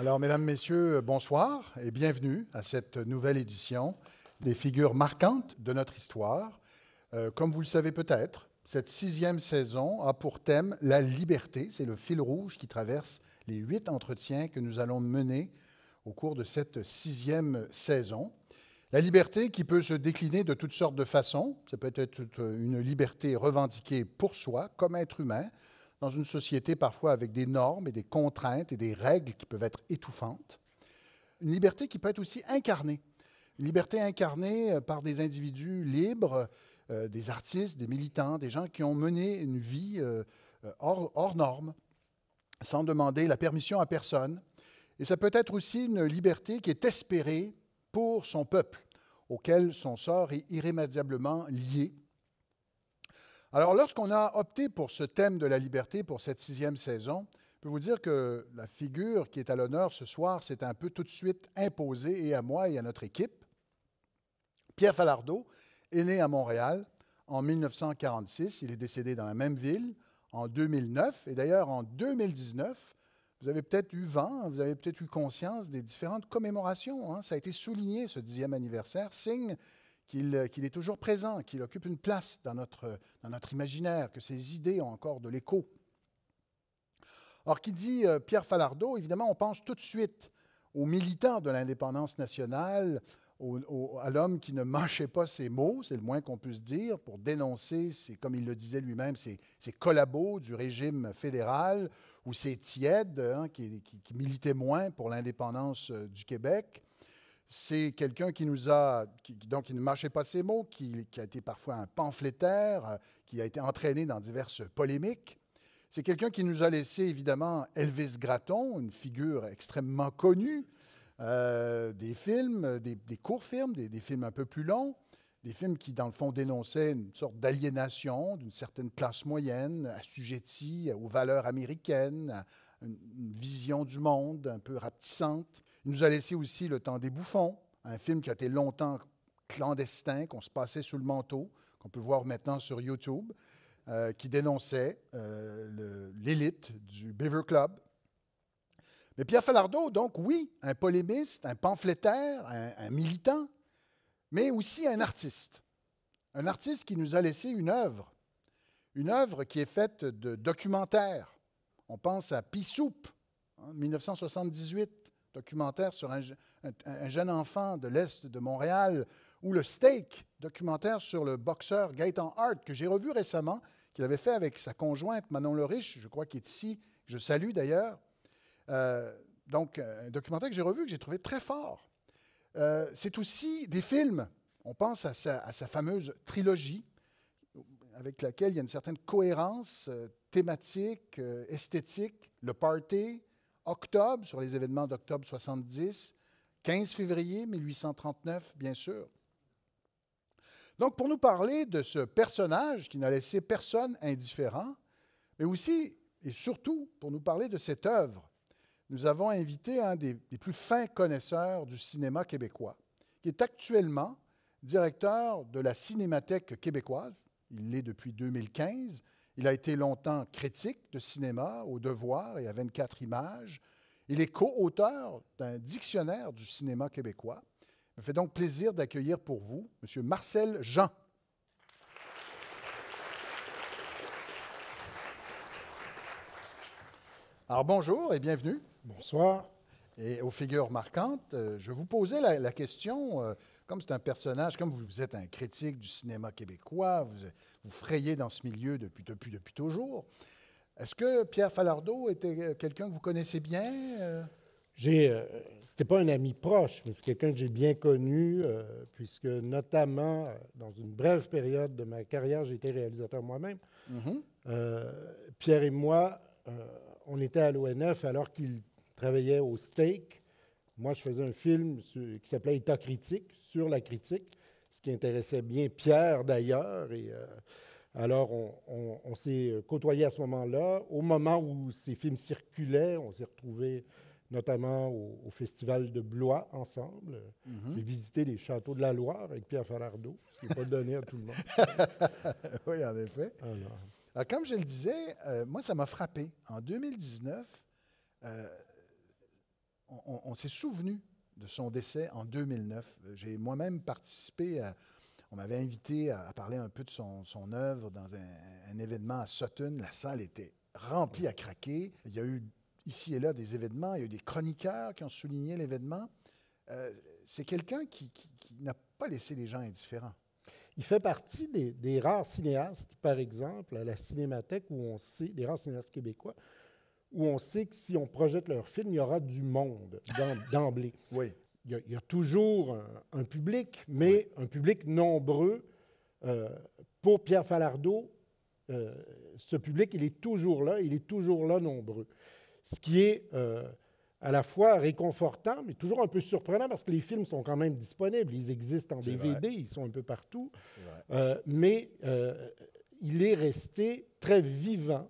Alors, mesdames, messieurs, bonsoir et bienvenue à cette nouvelle édition des figures marquantes de notre histoire. Euh, comme vous le savez peut-être, cette sixième saison a pour thème la liberté. C'est le fil rouge qui traverse les huit entretiens que nous allons mener au cours de cette sixième saison. La liberté qui peut se décliner de toutes sortes de façons. Ça peut être une liberté revendiquée pour soi, comme être humain, dans une société parfois avec des normes et des contraintes et des règles qui peuvent être étouffantes. Une liberté qui peut être aussi incarnée. Une liberté incarnée euh, par des individus libres, euh, des artistes, des militants, des gens qui ont mené une vie euh, hors, hors norme, sans demander la permission à personne. Et ça peut être aussi une liberté qui est espérée pour son peuple, auquel son sort est irrémédiablement lié alors, lorsqu'on a opté pour ce thème de la liberté pour cette sixième saison, je peux vous dire que la figure qui est à l'honneur ce soir s'est un peu tout de suite imposée et à moi et à notre équipe. Pierre Falardeau est né à Montréal en 1946. Il est décédé dans la même ville en 2009. Et d'ailleurs, en 2019, vous avez peut-être eu vent, vous avez peut-être eu conscience des différentes commémorations. Hein. Ça a été souligné, ce dixième anniversaire, signe euh, qu'il est toujours présent, qu'il occupe une place dans notre, dans notre imaginaire, que ses idées ont encore de l'écho. Or, qui dit euh, Pierre Falardeau, évidemment, on pense tout de suite aux militants de l'indépendance nationale, à l'homme qui ne mâchait pas ses mots, c'est le moins qu'on puisse dire, pour dénoncer, c'est comme il le disait lui-même, ses, collabos du régime fédéral ou ses tièdes hein, qui militaient moins pour l'indépendance euh, du Québec. C'est quelqu'un qui nous a, donc qui ne marchait pas ses mots, qui, a été parfois un pamphlétaire, euh, qui a été entraîné dans diverses polémiques. C'est quelqu'un qui nous a laissé évidemment Elvis Gratton, une figure extrêmement connue, euh, des films, des, courts films, des, films un peu plus longs, des films qui dans le fond dénonçaient une sorte d'aliénation d'une certaine classe moyenne, assujettie aux valeurs américaines, une, vision du monde un peu rapetissante. Il nous a laissé aussi Le temps des bouffons, un film qui a été longtemps clandestin, qu'on se passait sous le manteau, qu'on peut voir maintenant sur YouTube, euh, qui dénonçait euh, l'élite du Beaver Club. Mais Pierre Falardeau, donc, oui, un polémiste, un pamphlétaire, un, militant, mais aussi un artiste. Un artiste qui nous a laissé une œuvre, une œuvre qui est faite de documentaires. On pense à Pissoupe, en 1978, documentaire sur un, jeune enfant de l'Est de Montréal, ou le Steak, documentaire sur le boxeur Gaëtan Hart, que j'ai revu récemment, qu'il avait fait avec sa conjointe Manon Le Riche, je crois, qu'il est ici, je salue d'ailleurs. Euh, donc, euh, un documentaire que j'ai revu, que j'ai trouvé très fort. Euh, c'est aussi des films. On pense à sa, fameuse trilogie, avec laquelle il y a une certaine cohérence thématique, esthétique, le party, octobre, sur les événements d'octobre 70, 15 février 1839, bien sûr. Donc, pour nous parler de ce personnage qui n'a laissé personne indifférent, mais aussi et surtout pour nous parler de cette œuvre, nous avons invité un des, des plus fins connaisseurs du cinéma québécois, qui est actuellement directeur de la Cinémathèque québécoise. Il l'est depuis 2015, il a été longtemps critique de cinéma au Devoir et à 24 images. Il est co-auteur d'un dictionnaire du cinéma québécois. Il me fait donc plaisir d'accueillir pour vous M. Marcel Jean. Alors bonjour et bienvenue. Bonsoir et aux figures marquantes, euh, je vous posais la, question, euh, comme c'est un personnage, comme vous êtes un critique du cinéma québécois, vous, vous frayez dans ce milieu depuis, depuis, toujours. Est-ce que Pierre Falardeau était euh, quelqu'un que vous connaissez bien? c'était pas un ami proche, mais c'est quelqu'un que j'ai bien connu, puisque notamment dans une brève période de ma carrière, j'ai été réalisateur moi-même. Mm-hmm. Pierre et moi, on était à l'ONF alors qu'il travaillait au steak. Moi, je faisais un film qui s'appelait État critique, sur la critique, ce qui intéressait bien Pierre d'ailleurs. Et euh, alors, on, s'est euh, côtoyés à ce moment-là. Au moment où ces films circulaient, on s'est retrouvés notamment au, Festival de Blois ensemble. Mhm. J'ai visité les châteaux de la Loire avec Pierre Ferrardot. qui n'est pas donné à tout le monde. oui, en effet. Alors. comme je le disais, euh, moi, ça m'a frappé. En 2019, euh, on, s'est souvenu de son décès en 2009. J'ai moi-même participé on m'avait invité à, parler un peu de son, œuvre dans un, événement à Sutton. La salle était remplie à craquer. Il y a eu ici et là des événements, il y a eu des chroniqueurs qui ont souligné l'événement. Euh, c'est quelqu'un qui, n'a pas laissé les gens indifférents. Il fait partie des, des, rares cinéastes, par exemple, à la Cinémathèque, où on sait, des rares cinéastes québécois, où on sait que si on projette leur film, il y aura du monde d'emblée. Il y, a, toujours un, public, mais un public nombreux. Euh, pour Pierre Falardeau, euh, ce public, il est toujours là, il est toujours là nombreux. Ce qui est euh, à la fois réconfortant, mais toujours un peu surprenant parce que les films sont quand même disponibles. Ils existent en DVD, ils sont un peu partout. mais il est resté très vivant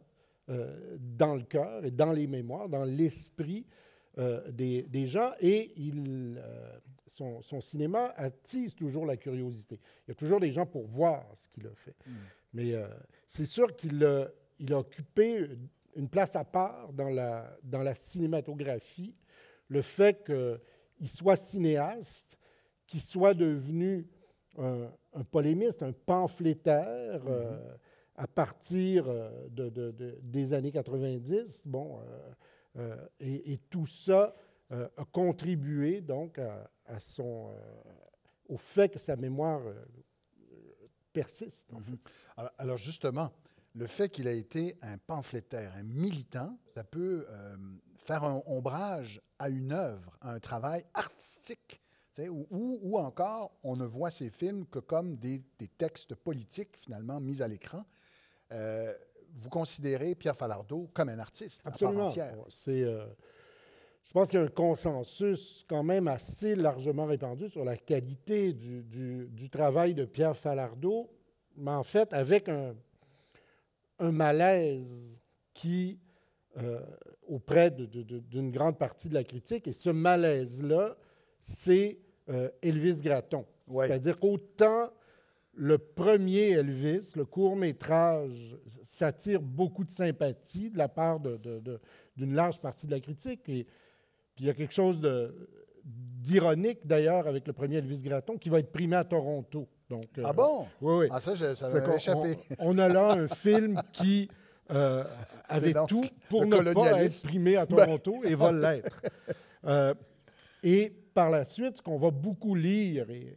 euh, dans le cœur et dans les mémoires, dans l'esprit euh, des, gens. Et il, euh, son, cinéma attise toujours la curiosité. Il y a toujours des gens pour voir ce qu'il a fait. Hmm. Mais c'est sûr qu'il a, il a occupé une place à part dans la, dans la cinématographie. Le fait qu'il soit cinéaste, qu'il soit devenu un, polémiste, un pamphlétaire, hmm à partir euh, des années 90. Bon, euh, euh, et, tout ça a contribué donc au fait que sa mémoire persiste. Mhm. Ah, alors, justement, le fait qu'il a été un pamphlétaire, un militant, ça peut faire un ombrage à une œuvre, à un travail artistique ou, encore, on ne voit ces films que comme des, textes politiques, finalement, mis à l'écran. Euh, vous considérez Pierre Falardeau comme un artiste à part entière. C'est, euh, je pense qu'il y a un consensus quand même assez largement répandu sur la qualité du, travail de Pierre Falardeau, mais en fait avec un, malaise qui, euh, auprès d'une grande partie de la critique, et ce malaise-là, c'est euh, Elvis Gratton. C'est-à-dire qu'autant le premier Elvis, le court-métrage, s'attire beaucoup de sympathie de la part d'une large partie de la critique. Et, puis il y a quelque chose d'ironique, d'ailleurs, avec le premier Elvis Gratton, qui va être primé à Toronto. Donc, euh, ah bon? oui, oui. Ah, ça, ça m'a échappé. On, a là un film qui euh, avait tout pour ne pas être primé à ben. Toronto et va l'être. et par la suite, ce qu'on va beaucoup lire, et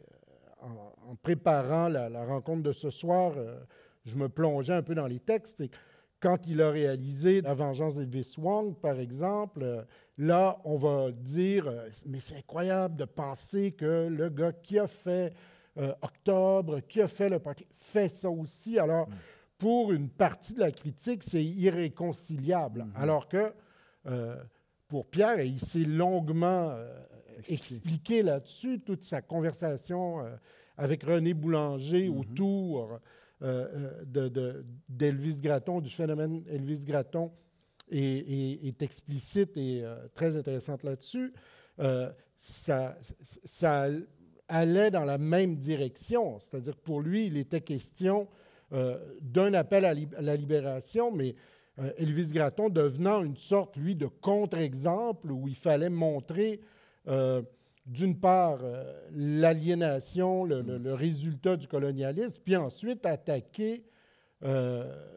euh, en, préparant la, rencontre de ce soir, euh, je me plongeais un peu dans les textes. Et quand il a réalisé La vengeance d'Elvis Wong, par exemple, euh, là, on va dire Mais c'est incroyable de penser que le gars qui a fait Octobre, qui a fait le parti, fait ça aussi. Alors, mm. pour une partie de la critique, c'est irréconciliable. Mm-hmm. Alors que pour Pierre, et il s'est longuement euh, expliqué, là-dessus, toute sa conversation euh, avec René Boulanger mhm. autour euh, d'Elvis de, Gratton, du phénomène Elvis Gratton, est, explicite et très intéressante là-dessus. ça, allait dans la même direction. C'est-à-dire que pour lui, il était question d'un appel à, la libération, mais euh, Elvis Gratton devenant une sorte, lui, de contre-exemple où il fallait montrer, euh, d'une part, euh, l'aliénation, le, résultat du colonialisme, puis ensuite attaquer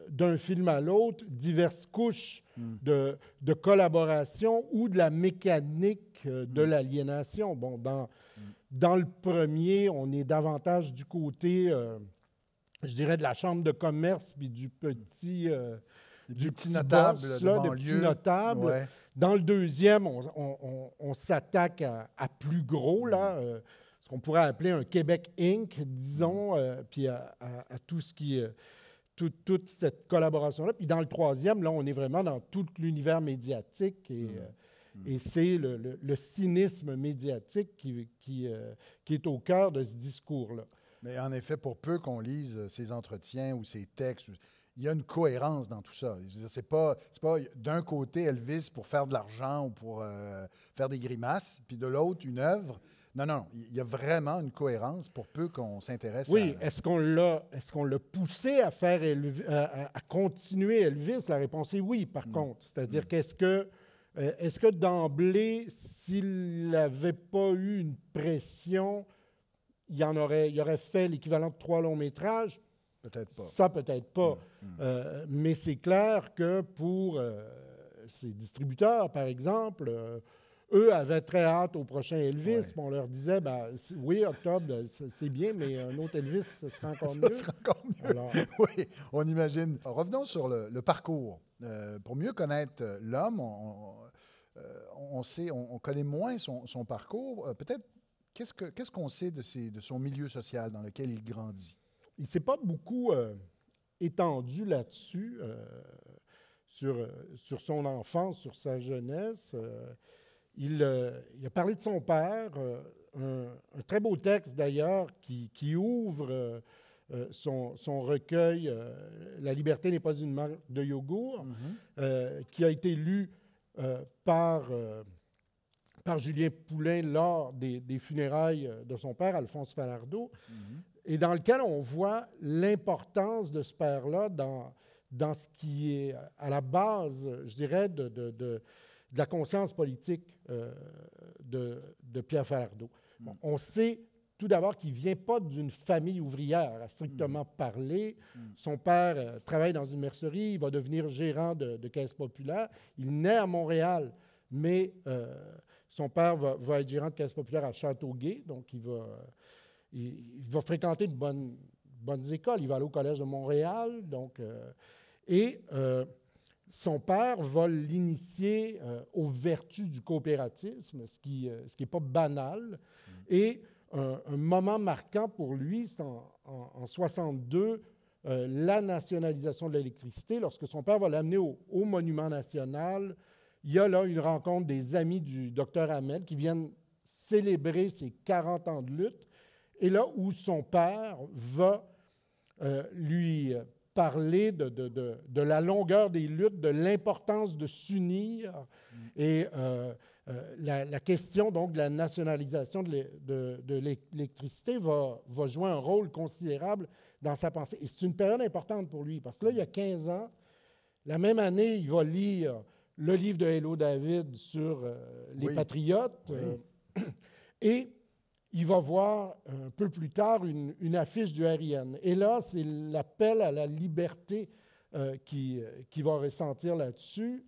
d'un film à l'autre diverses couches hmm. de, collaboration ou de la mécanique de hmm. l'aliénation. Bon, dans, hmm. dans le premier, on est davantage du côté, je dirais, de la chambre de commerce, puis du petit du petit notable. là, de, petits notables. Dans le deuxième, on, s'attaque à, plus gros, là, mm. euh, ce qu'on pourrait appeler un Québec Inc., disons, mm. euh, puis à, tout ce qui. Euh, toute cette collaboration-là. Puis dans le troisième, là, on est vraiment dans tout l'univers médiatique et. Mm. Et c'est le, cynisme médiatique qui, qui, qui, est au cœur de ce discours-là. Mais en effet, pour peu qu'on lise ces entretiens ou ces textes, il y a une cohérence dans tout ça. C'est pas, pas d'un côté Elvis pour faire de l'argent ou pour euh, faire des grimaces, puis de l'autre une œuvre. Non, non, il y a vraiment une cohérence pour peu qu'on s'intéresse oui, à... Oui, est-ce qu'on l'a est poussé à faire à, continuer Elvis? La réponse est oui, par mm. contre. C'est-à-dire mm. qu'est-ce que euh, est-ce que d'emblée, s'il n'avait pas eu une pression, il, en aurait, il aurait fait l'équivalent de trois longs métrages? Peut-être pas. Ça, peut-être pas. Mm. Mm. Euh, mais c'est clair que pour euh, ces distributeurs, par exemple, euh, eux avaient très hâte au prochain Elvis. On leur disait, ben, oui, octobre, ben, c'est bien, mais un autre Elvis, ce sera encore mieux. Ça sera encore mieux. Alors... oui, on imagine. Revenons sur le, parcours. pour mieux connaître l'homme, on, sait, on, connaît moins son, parcours. Peut-être, qu'est-ce qu'on sait de, de son milieu social dans lequel il grandit? il ne s'est pas beaucoup euh, étendu là-dessus, euh, sur, euh, sur, son enfance, sur sa jeunesse. Il, a parlé de son père, un, très beau texte d'ailleurs qui, ouvre son, son, recueil La liberté n'est pas une marque de yogourt, mhm. qui a été lu par par Julien Poulain lors des, funérailles de son père, Alphonse Falardeau. Mhm et dans lequel on voit l'importance de ce père-là dans, dans ce qui est euh, à la base, je dirais, de, la conscience politique euh, de, Pierre Falardeau. Mm. on sait tout d'abord qu'il ne vient pas d'une famille ouvrière, à strictement mm. parler. Mm. Son père euh, travaille dans une mercerie, il va devenir gérant de, caisse populaire. Il naît à Montréal, mais son père va, va, être gérant de caisse populaire à Châteauguay, donc il va il, va fréquenter de bonnes, écoles. Il va aller au Collège de Montréal. Donc, euh, et euh, son père va l'initier euh, aux vertus du coopératisme, ce qui n'est pas banal. Mm. Et un, moment marquant pour lui, c'est en, 1962, 62, la nationalisation de l'électricité. Lorsque son père va l'amener au, au Monument national, il y a là une rencontre des amis du docteur Ahmed qui viennent célébrer ses 40 ans de lutte. Et là où son père va euh, lui parler de, de, de, la longueur des luttes, de l'importance de s'unir mm. et euh, euh, la, question donc de la nationalisation de l'électricité va, va, jouer un rôle considérable dans sa pensée. Et c'est une période importante pour lui parce que là, il y a 15 ans, la même année, il va lire le livre de Hello David sur les patriotes et il va voir euh, un peu plus tard une, affiche du RIN. Et là, c'est l'appel à la liberté qu'il euh, qui, euh, qui, va ressentir là-dessus.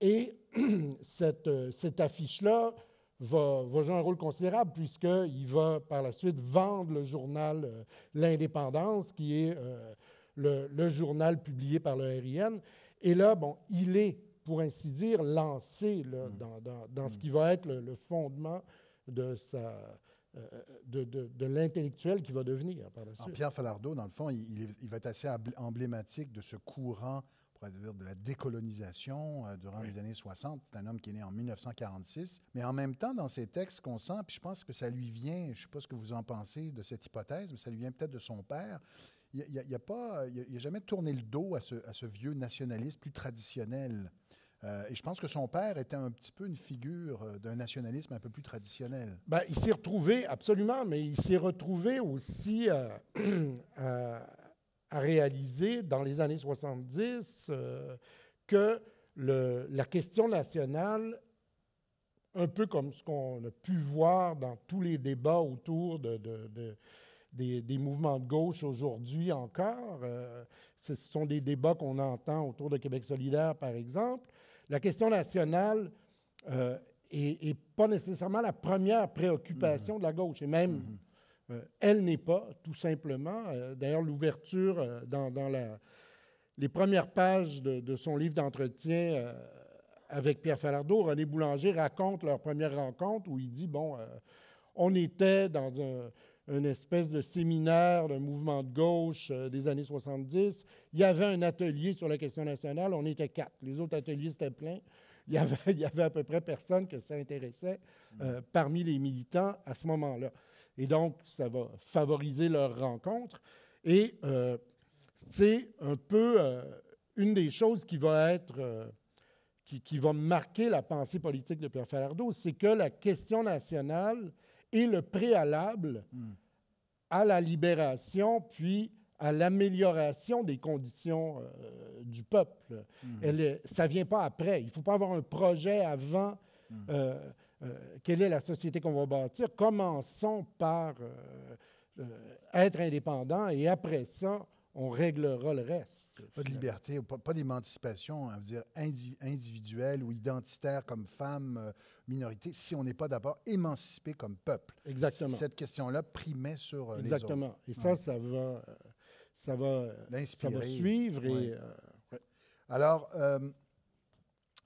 et cette, cette affiche-là va, va, jouer un rôle considérable puisqu'il va par la suite vendre le journal L'Indépendance, qui est le, journal publié par le RIN. Et là, bon, il est, pour ainsi dire, lancé mmh. dans, mmh. ce qui va être le fondement euh, de, l'intellectuel qui va devenir par Pierre Falardeau, dans le fond, il, va être assez emblématique de ce courant pourrait dire de la décolonisation euh, durant les années 60. C'est un homme qui est né en 1946. Mais en même temps, dans ses textes qu'on sent, puis je pense que ça lui vient, je ne sais pas ce que vous en pensez de cette hypothèse, mais ça lui vient peut-être de son père. Il n'a a, jamais tourné le dos à ce, à ce vieux nationaliste plus traditionnel. Euh, et je pense que son père était un petit peu une figure euh, d'un nationalisme un peu plus traditionnel. Ben, il s'est retrouvé, absolument, mais il s'est retrouvé aussi euh, à réaliser dans les années 70 que le, la question nationale, un peu comme ce qu'on a pu voir dans tous les débats autour de des, mouvements de gauche aujourd'hui encore. Euh, ce sont des débats qu'on entend autour de Québec solidaire, par exemple. La question nationale n'est euh, pas nécessairement la première préoccupation mm-hmm. de la gauche, et même mm-hmm. euh, elle n'est pas, tout simplement. D'ailleurs, l'ouverture dans, les premières pages de, de son livre d'entretien avec Pierre Falardeau, René Boulanger raconte leur première rencontre où il dit, bon, on était dans un une espèce de séminaire d'un mouvement de gauche euh, des années 70. Il y avait un atelier sur la question nationale, on était quatre. Les autres ateliers, c'était plein. Il y, avait, il y, avait, à peu près personne que s'intéressait euh, mm. parmi les militants à ce moment-là. Et donc, ça va favoriser leur rencontre. Et euh, c'est un peu une des choses qui va être... Qui, qui, va marquer la pensée politique de Pierre Falardeau, c'est que la question nationale est le préalable à la libération, puis à l'amélioration des conditions euh, du peuple. Mhm. Elle ça ne vient pas après. Il ne faut pas avoir un projet avant mhm. euh, euh, quelle est la société qu'on va bâtir. Commençons par être indépendant et après ça, on réglera le reste. Pas de liberté, pas, d'émancipation hein, dire individuelle ou identitaire comme femme, euh, minorité, si on n'est pas d'abord émancipé comme peuple. Exactement. Cette question-là primait sur euh, Exactement. les autres. Exactement. Et ça, ça va, euh, ça va, ça suivre. Alors,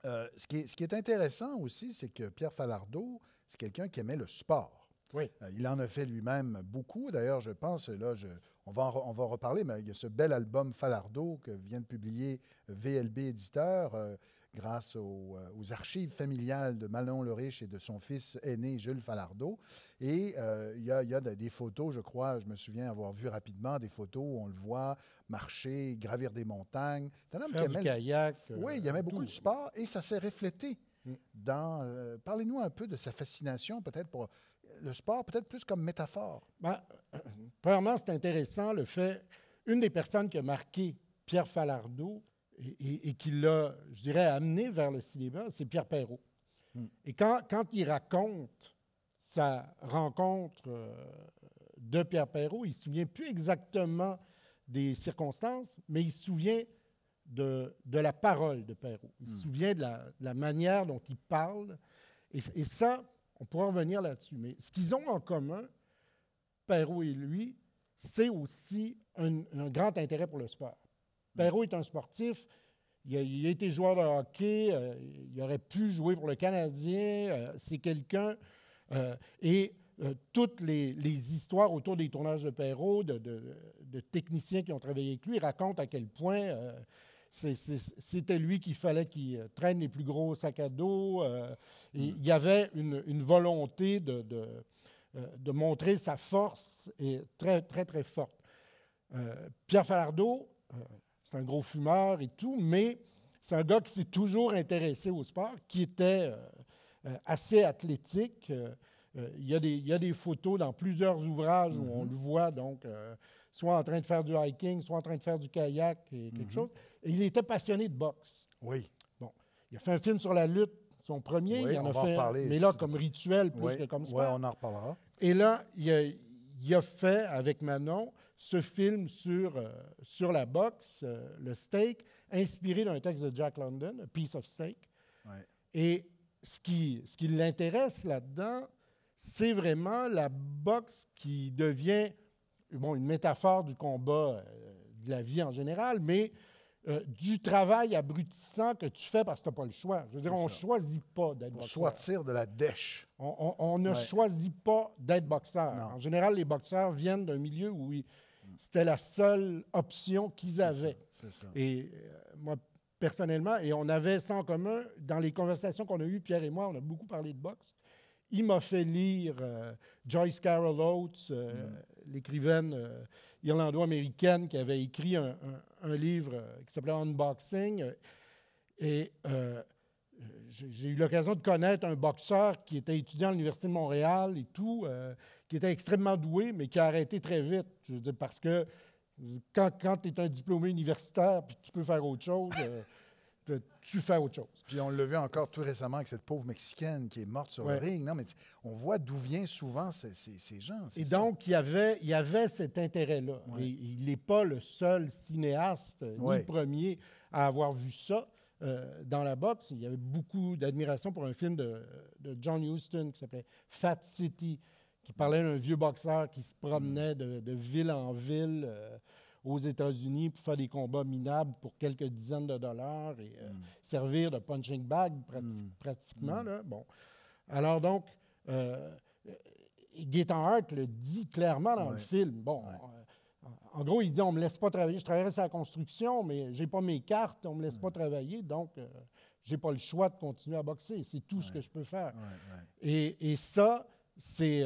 ce qui, est, ce qui est intéressant aussi, c'est que Pierre Falardeau, c'est quelqu'un qui aimait le sport. Oui. il en a fait lui-même beaucoup. D'ailleurs, je pense, là, je, on va, en, reparler, mais il y a ce bel album Falardo que vient de publier VLB Éditeur euh, grâce euh, aux, archives familiales de Malon le Riche et de son fils aîné Jules Falardo. Et euh, il, y a, des photos, je crois, je me souviens avoir vu rapidement des photos où on le voit marcher, gravir des montagnes. Faire il kayak. Oui, il y avait beaucoup de sport et ça s'est reflété. Mm. Dans, parlez-nous un peu de sa fascination peut-être pour le sport peut-être plus comme métaphore? Ben, premièrement, c'est intéressant le fait, une des personnes qui a marqué Pierre Falardeau et, qui l'a, je dirais, amené vers le cinéma, c'est Pierre Perrault. Hmm. Et quand, il raconte sa rencontre euh, de Pierre Perrault, il ne se souvient plus exactement des circonstances, mais il se souvient de, de la parole de Perrault. Il se hmm. souvient de la, manière dont il parle. et ça, on pourra revenir là-dessus. Mais ce qu'ils ont en commun, Perrault et lui, c'est aussi un, grand intérêt pour le sport. Perrault est un sportif. Il a, été joueur de hockey. Euh, il aurait pu jouer pour le Canadien. Euh, c'est quelqu'un. Euh, et toutes les, histoires autour des tournages de Perrault, de, de, techniciens qui ont travaillé avec lui, racontent à quel point c'était lui qu'il fallait qu'il euh, traîne les plus gros sacs à dos. Euh, mm. il y avait une, volonté de, euh, de, montrer sa force et très, très, très forte. Pierre Fardeau, c'est un gros fumeur et tout, mais c'est un gars qui s'est toujours intéressé au sport, qui était assez athlétique. Il y, a des, il y, a des, photos dans plusieurs ouvrages où on mm-hmm. le voit, donc soit en train de faire du hiking, soit en train de faire du kayak et quelque mhm. chose. Et il était passionné de boxe. Oui. Bon, il a fait un film sur la lutte, son premier. Oui, il en on a va fait, en mais là comme rituel plus que comme sport. Oui, on en reparlera. Et là, il a, fait avec Manon ce film sur, euh, sur la boxe, euh, le steak, inspiré d'un texte de Jack London, A Piece of Steak. Ouais. Et ce qui, ce qui l'intéresse là-dedans, c'est vraiment la boxe qui devient bon, une métaphore du combat euh, de la vie en général, mais euh, du travail abrutissant que tu fais parce que tu n'as pas le choix. Je veux dire, on ne choisit pas d'être boxeur. de la dèche. On, ne choisit pas d'être boxeur. En général, les boxeurs viennent d'un milieu où c'était la seule option qu'ils avaient. C'est Ça. Et euh, moi, personnellement, et on avait ça en commun, dans les conversations qu'on a eues, Pierre et moi, on a beaucoup parlé de boxe il m'a fait lire euh, Joyce Carol Oates, euh, mm. l'écrivaine euh, irlando-américaine qui avait écrit un, livre qui s'appelait Unboxing. Et j'ai eu l'occasion de connaître un boxeur qui était étudiant à l'Université de Montréal et tout, qui était extrêmement doué, mais qui a arrêté très vite. parce que quand, quand tu es un diplômé universitaire puis tu peux faire autre chose. tu fais autre chose. Puis on l'a vu encore tout récemment avec cette pauvre Mexicaine qui est morte sur le ring. Non, mais on voit d'où vient souvent ces, gens. Et donc, il y avait, il avait cet intérêt-là. il n'est pas le seul cinéaste, ni le premier, à avoir vu ça. Euh, dans la boxe, il y avait beaucoup d'admiration pour un film de, John Huston qui s'appelait Fat City, qui parlait d'un vieux boxeur qui se promenait mm. de, ville en ville. Euh, aux États-Unis pour faire des combats minables pour quelques dizaines de dollars et euh, mm. servir de punching bag mm. pratiquement. Mm. Bon. Alors donc, euh, euh Hart le dit clairement dans le film. Bon, euh, en gros, il dit on me laisse pas travailler. Je travaillerai sur la construction, mais j'ai pas mes cartes, on me laisse pas travailler, donc je j'ai pas le choix de continuer à boxer. C'est tout ce que je peux faire. Et, ça, c'est.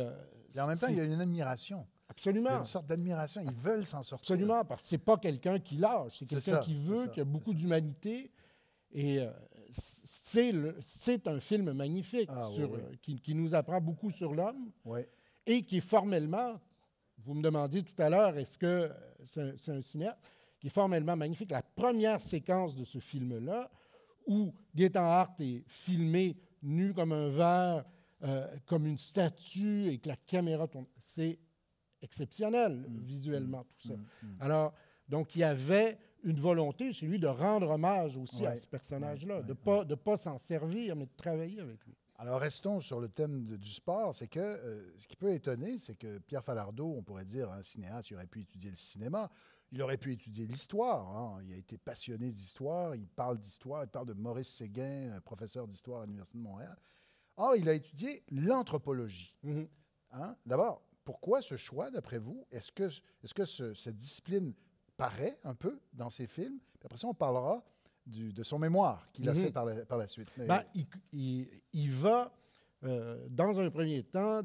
en même temps, il y a une admiration. Absolument. Il une sorte d'admiration. Ils veulent s'en sortir. Absolument, parce que c'est pas quelqu'un qui lâche. C'est quelqu'un qui veut, qui a beaucoup d'humanité. Et euh, c'est un film magnifique ah, sur, euh, Qui, qui, nous apprend beaucoup sur l'homme. Et qui est formellement, vous me demandiez tout à l'heure, est-ce que euh, c'est un, cinéaste qui est formellement magnifique. La première séquence de ce film-là, où Gaétan Hart est filmé nu comme un verre, comme une statue, et que la caméra tourne, c'est exceptionnel mm. visuellement, tout ça. Mm. Mm. Alors, donc, il y avait une volonté chez lui de rendre hommage aussi à ce personnage-là, de ne pas, de pas s'en servir, mais de travailler avec lui. Alors, restons sur le thème du sport. C'est que euh, ce qui peut étonner, c'est que Pierre Falardeau, on pourrait dire un cinéaste, il aurait pu étudier le cinéma, il aurait pu étudier l'histoire. Hein. Il a été passionné d'histoire, il parle d'histoire, il parle de Maurice Séguin, professeur d'histoire à l'Université de Montréal. Or, il a étudié l'anthropologie. Mm-hmm. Hein? D'abord, pourquoi ce choix, d'après vous? Est-ce que, est -ce que cette discipline paraît un peu dans ses films? après ça, on parlera de son mémoire qu'il a mhm. fait par la, suite. Ben, il, va, euh, dans un premier temps,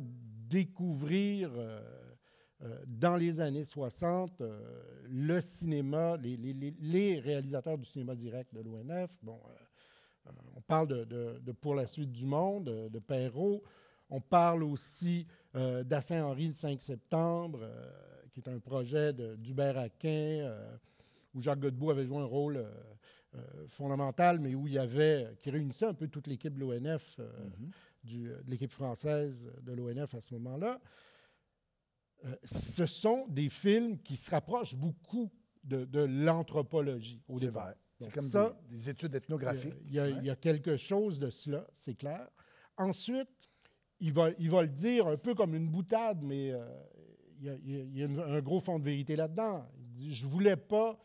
découvrir euh, euh, dans les années 60 le cinéma, les, réalisateurs du cinéma direct de l'ONF. Bon, on parle de, de, Pour la suite du monde, de Perrault. On parle aussi euh, d'Assain Dassin-Henri le 5 septembre, euh, qui est un projet d'Hubert Aquin, euh, où Jacques Godbout avait joué un rôle fondamental, mais où il y avait, qui réunissait un peu toute l'équipe de l'ONF, mm-hmm. de l'équipe française de l'ONF à ce moment-là. ce sont des films qui se rapprochent beaucoup de, l'anthropologie au départ. C'est comme ça, des, études ethnographiques. il y, a quelque chose de cela, c'est clair. Ensuite, il va, il va le dire un peu comme une boutade, mais euh, il y a, un gros fond de vérité là-dedans. Il dit, je ne voulais pas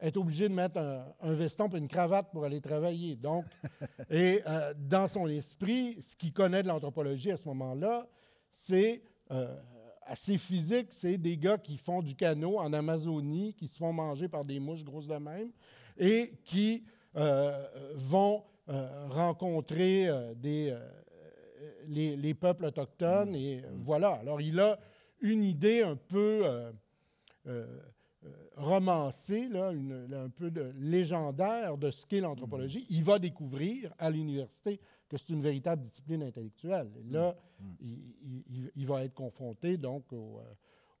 être obligé de mettre un, veston et une cravate pour aller travailler. Donc, et euh, dans son esprit, ce qu'il connaît de l'anthropologie à ce moment-là, c'est euh, assez physique, c'est des gars qui font du canot en Amazonie, qui se font manger par des mouches grosses de même, et qui vont rencontrer des, les, peuples autochtones. Mm. Et euh, voilà. Alors, il a une idée un peu euh, euh, romancée, un peu légendaire de ce qu'est l'anthropologie. Mm. Il va découvrir à l'université que c'est une véritable discipline intellectuelle. là, mm. il, va être confronté donc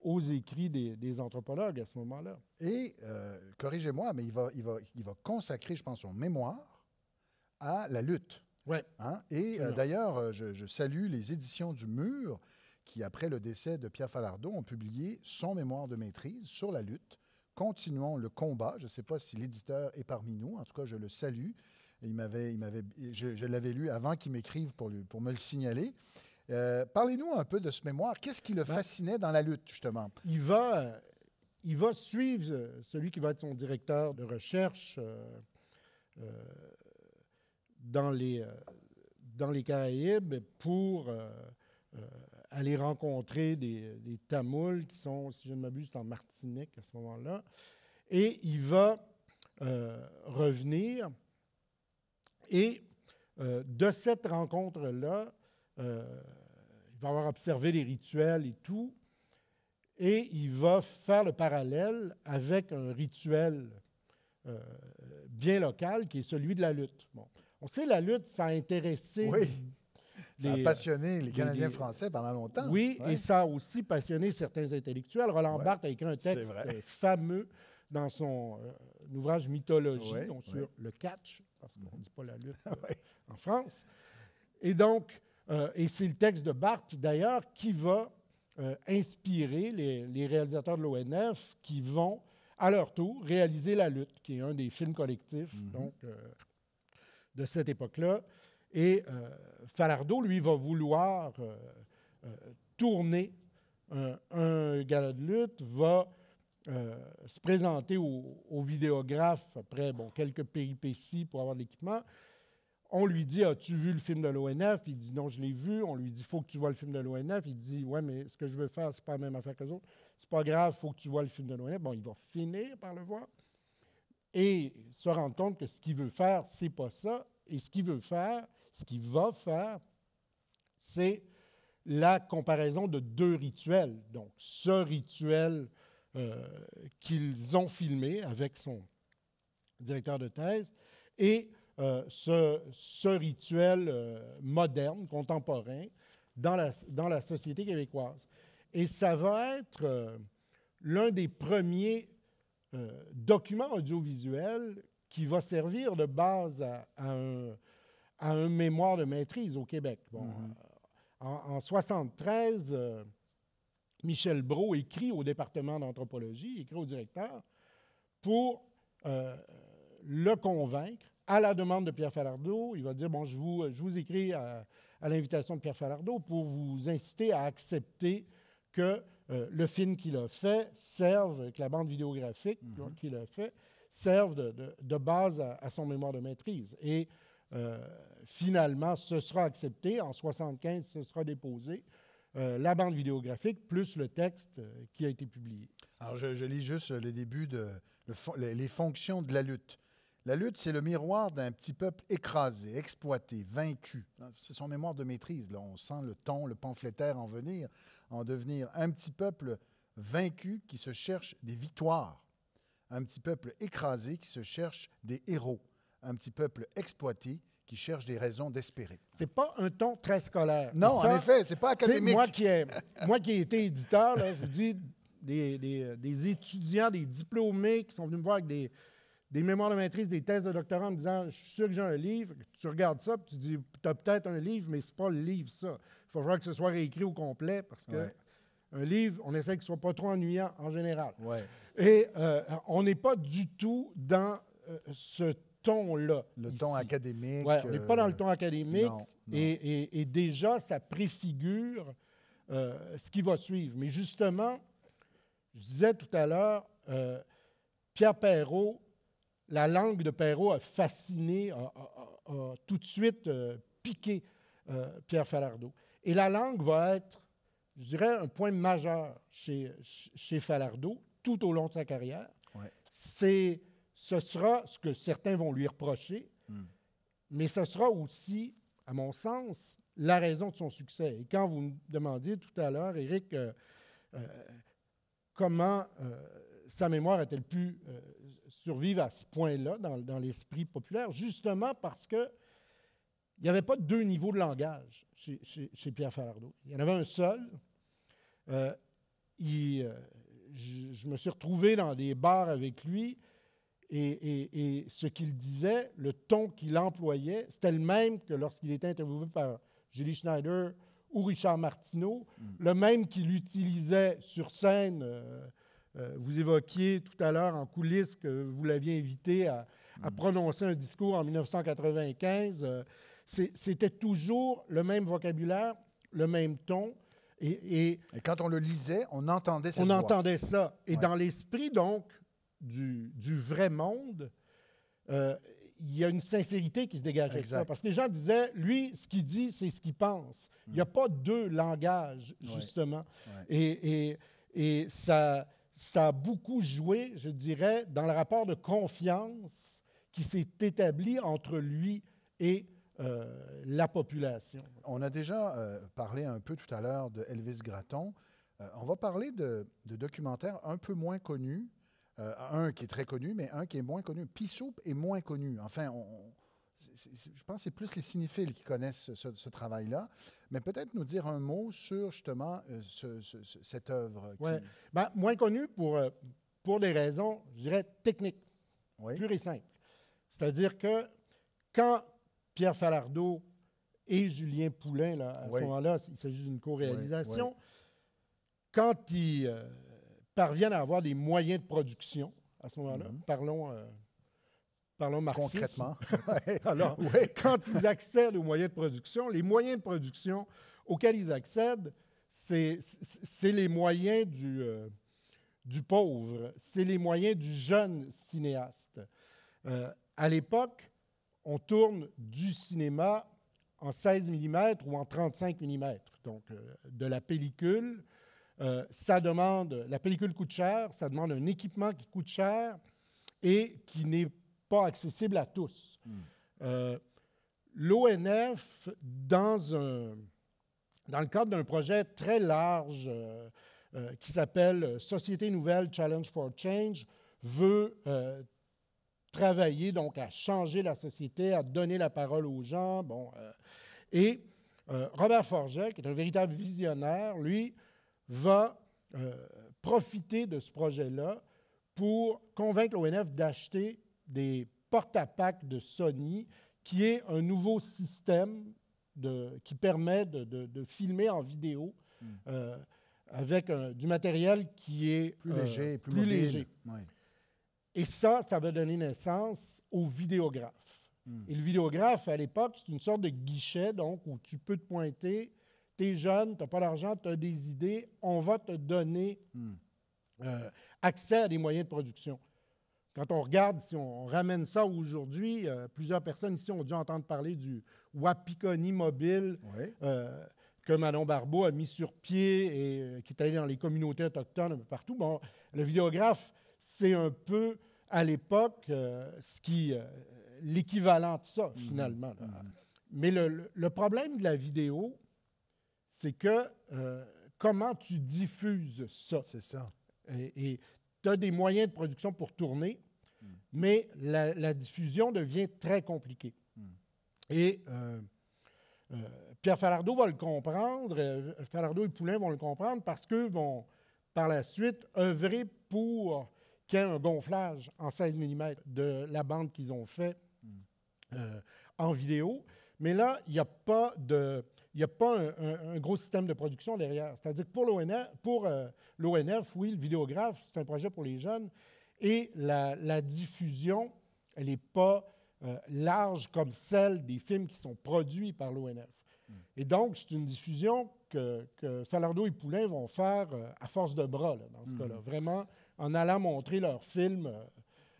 aux écrits des, anthropologues à ce moment-là. Et, corrigez-moi, mais il va, il va consacrer, je pense, son mémoire à la lutte. Hein? Et euh, d'ailleurs, euh, je, salue les éditions du Mur qui, après le décès de Pierre Falardeau, ont publié son mémoire de maîtrise sur la lutte. Continuons le combat. Je ne sais pas si l'éditeur est parmi nous. En tout cas, je le salue. Il m'avait, il m'avait, je, l'avais lu avant qu'il m'écrive pour, lui, pour me le signaler. Euh, parlez-nous un peu de ce mémoire. Qu'est-ce qui le ben, fascinait dans la lutte, justement? Il va, il va suivre celui qui va être son directeur de recherche. Euh, dans les, euh, dans les Caraïbes pour euh, euh, aller rencontrer des, des, Tamouls qui sont, si je ne m'abuse, en Martinique à ce moment-là. Et il va revenir. Et de cette rencontre-là, il va avoir observé les rituels et tout, et il va faire le parallèle avec un rituel bien local qui est celui de la lutte. Bon. On sait, la lutte, ça a intéressé. Oui. Ça les, a passionné les Canadiens français pendant longtemps. Oui, et ça a aussi passionné certains intellectuels. Roland Barthes a écrit un texte euh, fameux dans son euh, ouvrage Mythologie, sur le catch, parce qu'on ne mhm. dit pas la lutte euh, en France. Et donc, et c'est le texte de Barthes, d'ailleurs, qui va inspirer les, réalisateurs de l'ONF qui vont, à leur tour, réaliser La lutte, qui est un des films collectifs, mhm. donc de cette époque-là. Et euh, lui, va vouloir euh, euh, tourner euh, un, un, de lutte, va se présenter au, au, vidéographe après bon, quelques péripéties pour avoir de l'équipement. On lui dit As-tu vu le film de l'ONF Il dit Non, je l'ai vu. On lui dit Faut que tu vois le film de l'ONF. Il dit Ouais, mais ce que je veux faire, c'est pas la même affaire que les autres. C'est pas grave, faut que tu vois le film de l'ONF. Bon, il va finir par le voir et se rendre compte que ce qu'il veut faire, ce n'est pas ça. Et ce qu'il veut faire, ce qu'il va faire, c'est la comparaison de deux rituels. Donc, ce rituel euh, qu'ils ont filmé avec son directeur de thèse et euh, ce, ce, rituel euh, moderne, contemporain, dans dans la société québécoise. Et ça va être l'un des premiers document audiovisuel qui va servir de base à, un, mémoire de maîtrise au Québec. Bon, mhm. euh, En 1973, euh, Michel Brault écrit au département d'anthropologie, écrit au directeur, pour euh, le convaincre, à la demande de Pierre Falardeau. Il va dire, bon, je vous, je vous écris à, à l'invitation de Pierre Falardeau pour vous inciter à accepter que euh, le film qu'il a fait serve, avec la bande vidéographique mhm. qu'il a fait, serve de, base à, son mémoire de maîtrise. Et euh, finalement, ce sera accepté. En 75, ce sera déposé. Euh, la bande vidéographique plus le texte qui a été publié. Alors, je, lis juste le début de les fonctions de la lutte. La lutte, c'est le miroir d'un petit peuple écrasé, exploité, vaincu. C'est son mémoire de maîtrise. Là. On sent le ton, le pamphlétaire en venir, en devenir. Un petit peuple vaincu qui se cherche des victoires. Un petit peuple écrasé qui se cherche des héros. Un petit peuple exploité qui cherche des raisons d'espérer. C'est pas un ton très scolaire. Non, en effet, c'est pas académique. Moi qui, ai, moi qui ai été éditeur, je dis, des étudiants, des diplômés qui sont venus me voir avec des des mémoires de maîtrise, des thèses de doctorat en me disant Je suis sûr que j'ai un livre. Tu regardes ça, puis tu dis Tu as peut-être un livre, mais c'est pas le livre, ça. Il faut que ce soit réécrit au complet parce que. Un livre, on essaie qu'il ne soit pas trop ennuyant en général. Et euh, on n'est pas du tout dans euh, ce ton-là. Le ton académique. on n'est pas dans le euh, ton académique. Et, déjà, ça préfigure ce qui va suivre. Mais justement, je disais tout à l'heure, Pierre Perrault la langue de Perrault a fasciné, a, tout de suite euh, piqué euh, Pierre Falardeau. Et la langue va être, je dirais, un point majeur chez, chez Falardeau tout au long de sa carrière. ce sera ce que certains vont lui reprocher, hmm. mais ce sera aussi, à mon sens, la raison de son succès. Et quand vous me demandiez tout à l'heure, Éric, euh, comment sa mémoire a-t-elle pu survivre à ce point-là dans, l'esprit populaire, justement parce que il n'y avait pas deux niveaux de langage chez, Pierre Falardeau. Il y en avait un seul. Euh, euh, je, me suis retrouvé dans des bars avec lui et, ce qu'il disait, le ton qu'il employait, c'était le même que lorsqu'il était interviewé par Julie Schneider ou Richard Martineau, mm. le même qu'il utilisait sur scène euh, euh, vous évoquiez tout à l'heure en coulisses que vous l'aviez invité à, mm. prononcer un discours en 1995. Euh, c'était toujours le même vocabulaire, le même ton. Et, quand on le lisait, on entendait ça. On entendait ça. Et dans l'esprit, donc, du, du, vrai monde, euh, il y a une sincérité qui se dégage avec ça. Parce que les gens disaient, lui, ce qu'il dit, c'est ce qu'il pense. Il n'y a mm. pas deux langages, justement. Et, et ça, ça a beaucoup joué, je dirais, dans le rapport de confiance qui s'est établi entre lui et euh, la population. On a déjà euh, parlé un peu tout à l'heure de Elvis Gratton. Euh, on va parler de, documentaires un peu moins connus. un qui est très connu, mais un qui est moins connu. Pissoup est moins connu. Enfin, on, je pense que c'est plus les cinéphiles qui connaissent ce, travail-là, mais peut-être nous dire un mot sur justement euh, cette œuvre. Ben, moins connue pour, euh, pour des raisons, je dirais, techniques, pure et simple. C'est-à-dire que quand Pierre Falardeau et Julien Poulain, là, à ce moment-là, il s'agit d'une co-réalisation, quand ils euh, parviennent à avoir des moyens de production, à ce moment-là, mm-hmm. parlons parlons marxisme. Concrètement. Alors, quand ils accèdent aux moyens de production, les moyens de production auxquels ils accèdent, c'est les moyens du, euh, du pauvre, c'est les moyens du jeune cinéaste. Euh, à l'époque, on tourne du cinéma en 16 mm ou en 35 mm, donc euh, de la pellicule. ça demande, la pellicule coûte cher, ça demande un équipement qui coûte cher et qui n'est pas accessible à tous. Euh, L'ONF, dans, dans le cadre d'un projet très large euh, euh, qui s'appelle Société nouvelle Challenge for Change, veut travailler donc à changer la société, à donner la parole aux gens. Bon, et Robert Forget, qui est un véritable visionnaire, lui, va profiter de ce projet-là pour convaincre l'ONF d'acheter des porte à pack de Sony, qui est un nouveau système de, qui permet de, filmer en vidéo hmm. euh, avec du matériel qui est plus euh, léger, plus, Et ça, ça va donner naissance au vidéographe. Hmm. Et le vidéographe, à l'époque, c'est une sorte de guichet, donc, où tu peux te pointer, es jeune, t'as pas d'argent, as des idées, on va te donner hmm. euh, accès à des moyens de production. Quand on regarde, si on ramène ça aujourd'hui, euh, plusieurs personnes ici ont dû entendre parler du Wapikoni mobile euh, que Manon Barbeau a mis sur pied et euh, qui est allé dans les communautés autochtones partout. Bon, le vidéographe, c'est un peu à l'époque ce qui l'équivalent de ça, mhm. finalement. Mhm. Mais le, problème de la vidéo, c'est que comment tu diffuses ça. C'est ça. Et tu as des moyens de production pour tourner, mais la, diffusion devient très compliquée. Hmm. Et euh, euh, Pierre Falardeau va le comprendre, euh, Falardeau et Poulain vont le comprendre parce qu'eux vont, par la suite, œuvrer pour qu'il y ait un gonflage en 16 mm de la bande qu'ils ont fait hmm. en vidéo. Mais là, il n'y a pas, de, y a pas un, gros système de production derrière. C'est-à-dire que pour pour, l'ONF oui, le vidéographe, c'est un projet pour les jeunes, et la, diffusion, elle n'est pas euh, large comme celle des films qui sont produits par l'ONF. Hmm. Et donc, c'est une diffusion que, que, Falardeau et Poulain vont faire euh, à force de bras, dans ce hmm. cas-là, vraiment en allant montrer leurs films. Euh,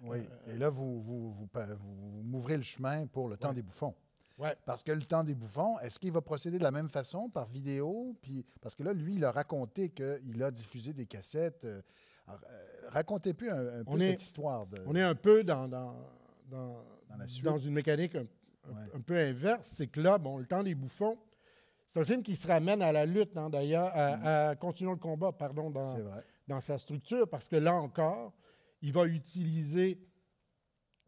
oui, et là, vous, vous, vous, vous m'ouvrez le chemin pour le temps des bouffons. Ouais. Parce que le temps des bouffons, est-ce qu'il va procéder de la même façon, par vidéo? Puis, parce que là, lui, il a raconté qu'il a diffusé des cassettes. Euh, racontez plus un, peu cette histoire. On est un peu dans, dans, dans, la une mécanique un, peu inverse. C'est que là, bon, le temps des bouffons, c'est un film qui se ramène à la lutte, hein, d'ailleurs, à, mm. Continuons le combat, pardon, dans, dans sa structure, parce que là encore, il va utiliser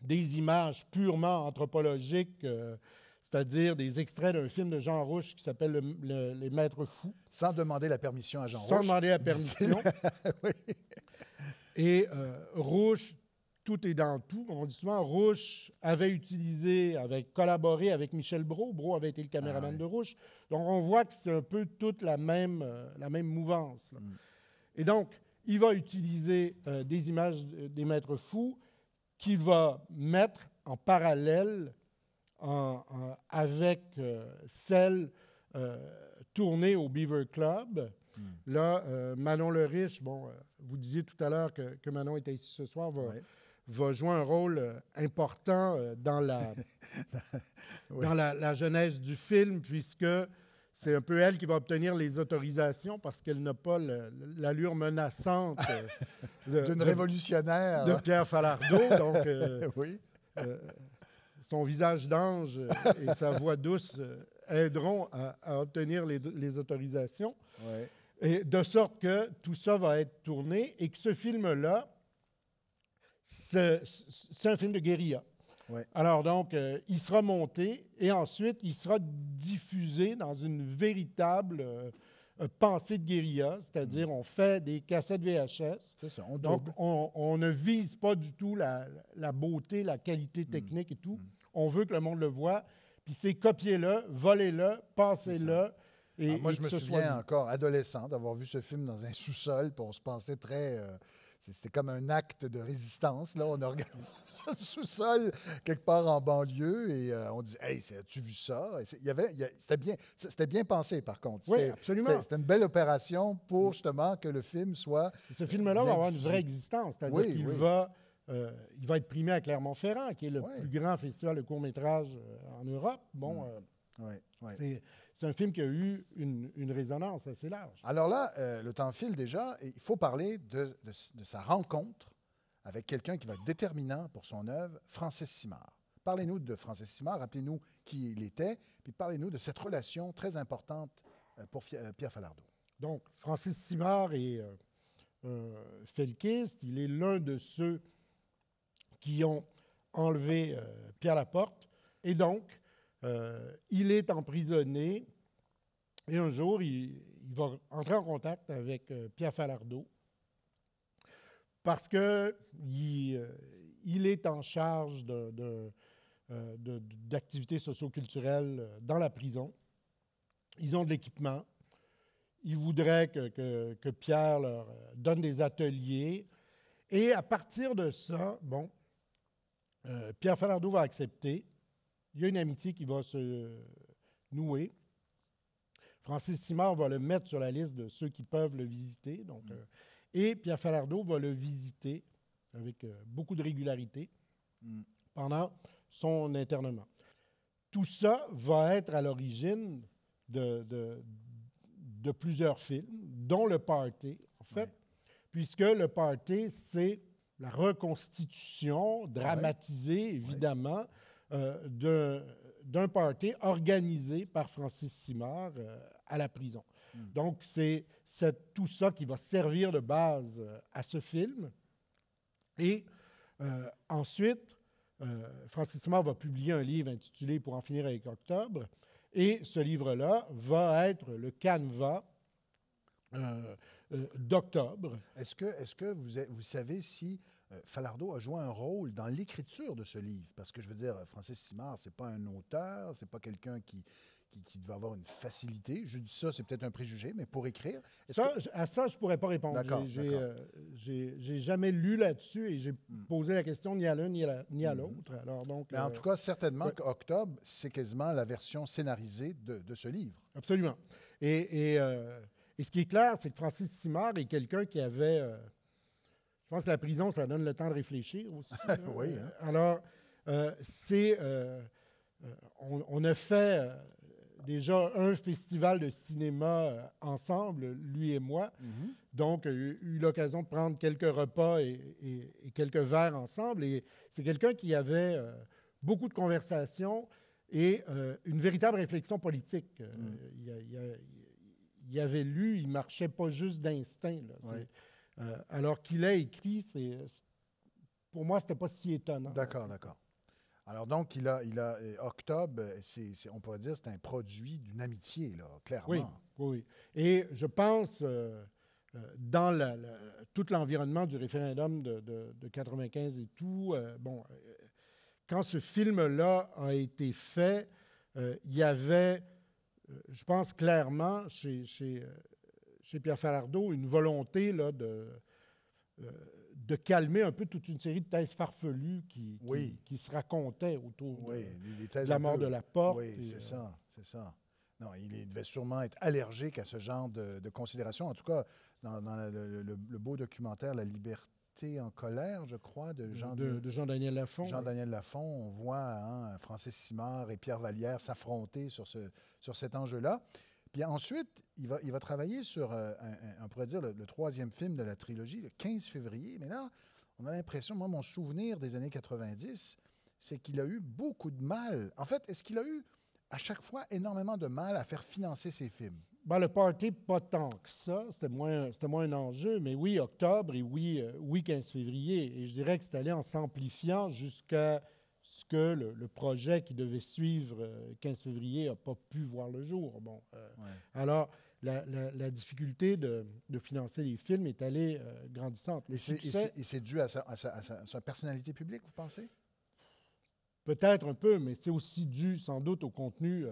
des images purement anthropologiques, euh, c'est-à-dire des extraits d'un film de Jean rouge qui s'appelle Les Maîtres Fous. Sans demander la permission à Jean rouge Sans demander la permission. oui. Et euh, tout est dans tout. On dit souvent, avait utilisé, avait collaboré avec Michel Brault. Brault avait été le caméraman ah de Rouche. Donc, on voit que c'est un peu toute la même, euh, la même mouvance. Mm. Et donc, il va utiliser euh, des images des maîtres fous qu'il va mettre en parallèle avec euh, celles tournées au Beaver Club Mm. Là, euh, Manon Le Riche, bon, euh, vous disiez tout à l'heure que, Manon était ici ce soir, va, jouer un rôle euh, important dans, la, dans la, genèse du film, puisque c'est un peu elle qui va obtenir les autorisations parce qu'elle n'a pas l'allure menaçante d'une révolutionnaire de Pierre Falardeau. Donc, oui. son visage d'ange et sa voix douce aideront à, obtenir les, autorisations. Ouais. Et de sorte que tout ça va être tourné et que ce film-là, c'est un film de guérilla. Ouais. Alors donc, euh, il sera monté et ensuite, il sera diffusé dans une véritable euh, pensée de guérilla, c'est-à-dire mm. on fait des cassettes VHS. C'est ça, on Donc, on, ne vise pas du tout la, beauté, la qualité mm. technique et tout. Mm. On veut que le monde le voit. Puis c'est copiez-le, volez-le, passez-le et, ah, moi, je me souviens encore, adolescent, d'avoir vu ce film dans un sous-sol, puis on se pensait très. Euh, c'était comme un acte de résistance. Là, on organise un sous-sol quelque part en banlieue et euh, on dit Hey, as-tu vu ça il y avait, C'était bien, bien pensé, par contre. Oui, absolument. C'était une belle opération pour justement que le film soit. ce film-là va avoir une vraie existence. C'est-à-dire qu'il va. Euh, il va être primé à Clermont-Ferrand, qui est le plus grand festival de court métrage en Europe. Bon, mm. C'est un film qui a eu une, résonance assez large. Alors là, euh, le temps file déjà. Et il faut parler de, sa rencontre avec quelqu'un qui va être déterminant pour son œuvre, Francis Simard. Parlez-nous de Francis Simard, rappelez-nous qui il était, puis parlez-nous de cette relation très importante euh, pour euh, Pierre Falardeau. Donc, Francis Simard est euh, Il est l'un de ceux qui ont enlevé Pierre Laporte. Et donc, euh, il est emprisonné et un jour, il, va entrer en contact avec euh, Pierre Falardeau parce qu'il euh, il est en charge d'activités socio-culturelles dans la prison. Ils ont de l'équipement. Ils voudraient que, Pierre leur donne des ateliers. Et à partir de ça, bon, Pierre Falardeau va accepter il y a une amitié qui va se nouer. Francis Simard va le mettre sur la liste de ceux qui peuvent le visiter. Donc, mm. euh, et Pierre Falardeau va le visiter avec euh, beaucoup de régularité mm. pendant son internement. Tout ça va être à l'origine de, de, plusieurs films, dont Le Party, en fait, puisque Le Party, c'est la reconstitution ah dramatisée, évidemment, euh, d'un party organisé par Francis Simard euh, à la prison. Hmm. Donc, c'est tout ça qui va servir de base euh, à ce film. Et ensuite, Francis Simard va publier un livre intitulé Pour en finir avec Octobre. Et ce livre-là va être le canevas d'octobre. Est-ce que, est que vous savez si euh, Falardo a joué un rôle dans l'écriture de ce livre, parce que je veux dire, Francis Simard, ce n'est pas un auteur, ce n'est pas quelqu'un qui, qui, devait avoir une facilité. Je dis ça, c'est peut-être un préjugé, mais pour écrire. Ça, À ça, je ne pourrais pas répondre. J'ai n'ai euh, jamais lu là-dessus et j'ai hmm. posé la question ni à l'un ni à hmm. l'autre. Alors donc. Mais en euh, tout cas, certainement octobre qu'Octobre, c'est quasiment la version scénarisée de, ce livre. Absolument. Et, et ce qui est clair, c'est que Francis Simard est quelqu'un qui avait je pense que la prison, ça donne le temps de réfléchir aussi. oui. Hein. Hein. Alors, euh, c'est. Euh, euh, on, a fait déjà un festival de cinéma ensemble, lui et moi. Mhm. Donc, eu, eu l'occasion de prendre quelques repas et, quelques verres ensemble. Et c'est quelqu'un qui avait beaucoup de conversations et une véritable réflexion politique. Mhm. il, y avait lu, il marchait pas juste d'instinct. Oui. Euh, alors qu'il a écrit, c'est, pour moi, c'était pas si étonnant. D'accord, d'accord. Alors donc, il a, il a euh, octobre, euh, c'est, on pourrait dire, c'est un produit d'une amitié, là, clairement. Oui, oui. Et je pense, dans tout l'environnement du référendum de, 1995 95 et tout, bon, quand ce film-là a été fait, il y avait, je pense clairement, chez chez Pierre Falardeau une volonté là, de, euh, de calmer un peu toute une série de thèses farfelues qui, qui, se racontaient autour oui, de, la mort de la porte. Oui, c'est euh, ça, c'est ça. Non, il, devait sûrement être allergique à ce genre de, considération. En tout cas, dans, le, beau documentaire La liberté en colère, je crois, de Jean de, Jean Daniel Lafont. Jean Daniel Lafont, on voit hein, Francis Simard et Pierre Vallière s'affronter sur, ce, sur cet enjeu-là. Puis ensuite, il va, il va travailler sur, euh, on pourrait dire, le, troisième film de la trilogie, le 15 février. Mais là, on a l'impression, moi, mon souvenir des années 90, c'est qu'il a eu beaucoup de mal. En fait, est-ce qu'il a eu à chaque fois énormément de mal à faire financer ses films? Bien, le party, pas tant que ça. C'était moins, moins un enjeu. Mais oui, octobre et oui, euh, oui 15 février. Et je dirais que c'est allé en s'amplifiant jusqu'à ce que le, projet qui devait suivre le euh, 15 février n'a pas pu voir le jour. Bon, euh, Alors, la, difficulté de, financer les films est allée euh, grandissante. et c'est dû à sa, personnalité publique, vous pensez? Peut-être un peu, mais c'est aussi dû sans doute au contenu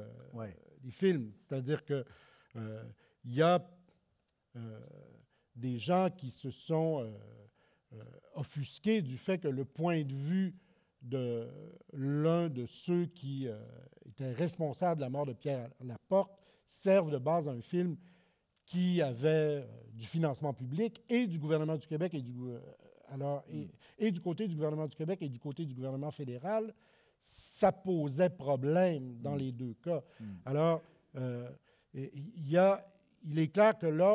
des films. C'est-à-dire qu'il y a des gens qui se sont offusqués du fait que le point de vue de l'un de ceux qui euh, étaient responsables responsable de la mort de Pierre Laporte servent de base à un film qui avait euh, du financement public et du gouvernement du Québec et du, euh, alors, mm. et, du côté du gouvernement du Québec et du côté du gouvernement fédéral, ça posait problème dans mm. les deux cas. Mm. Alors, il, a, il est clair que là,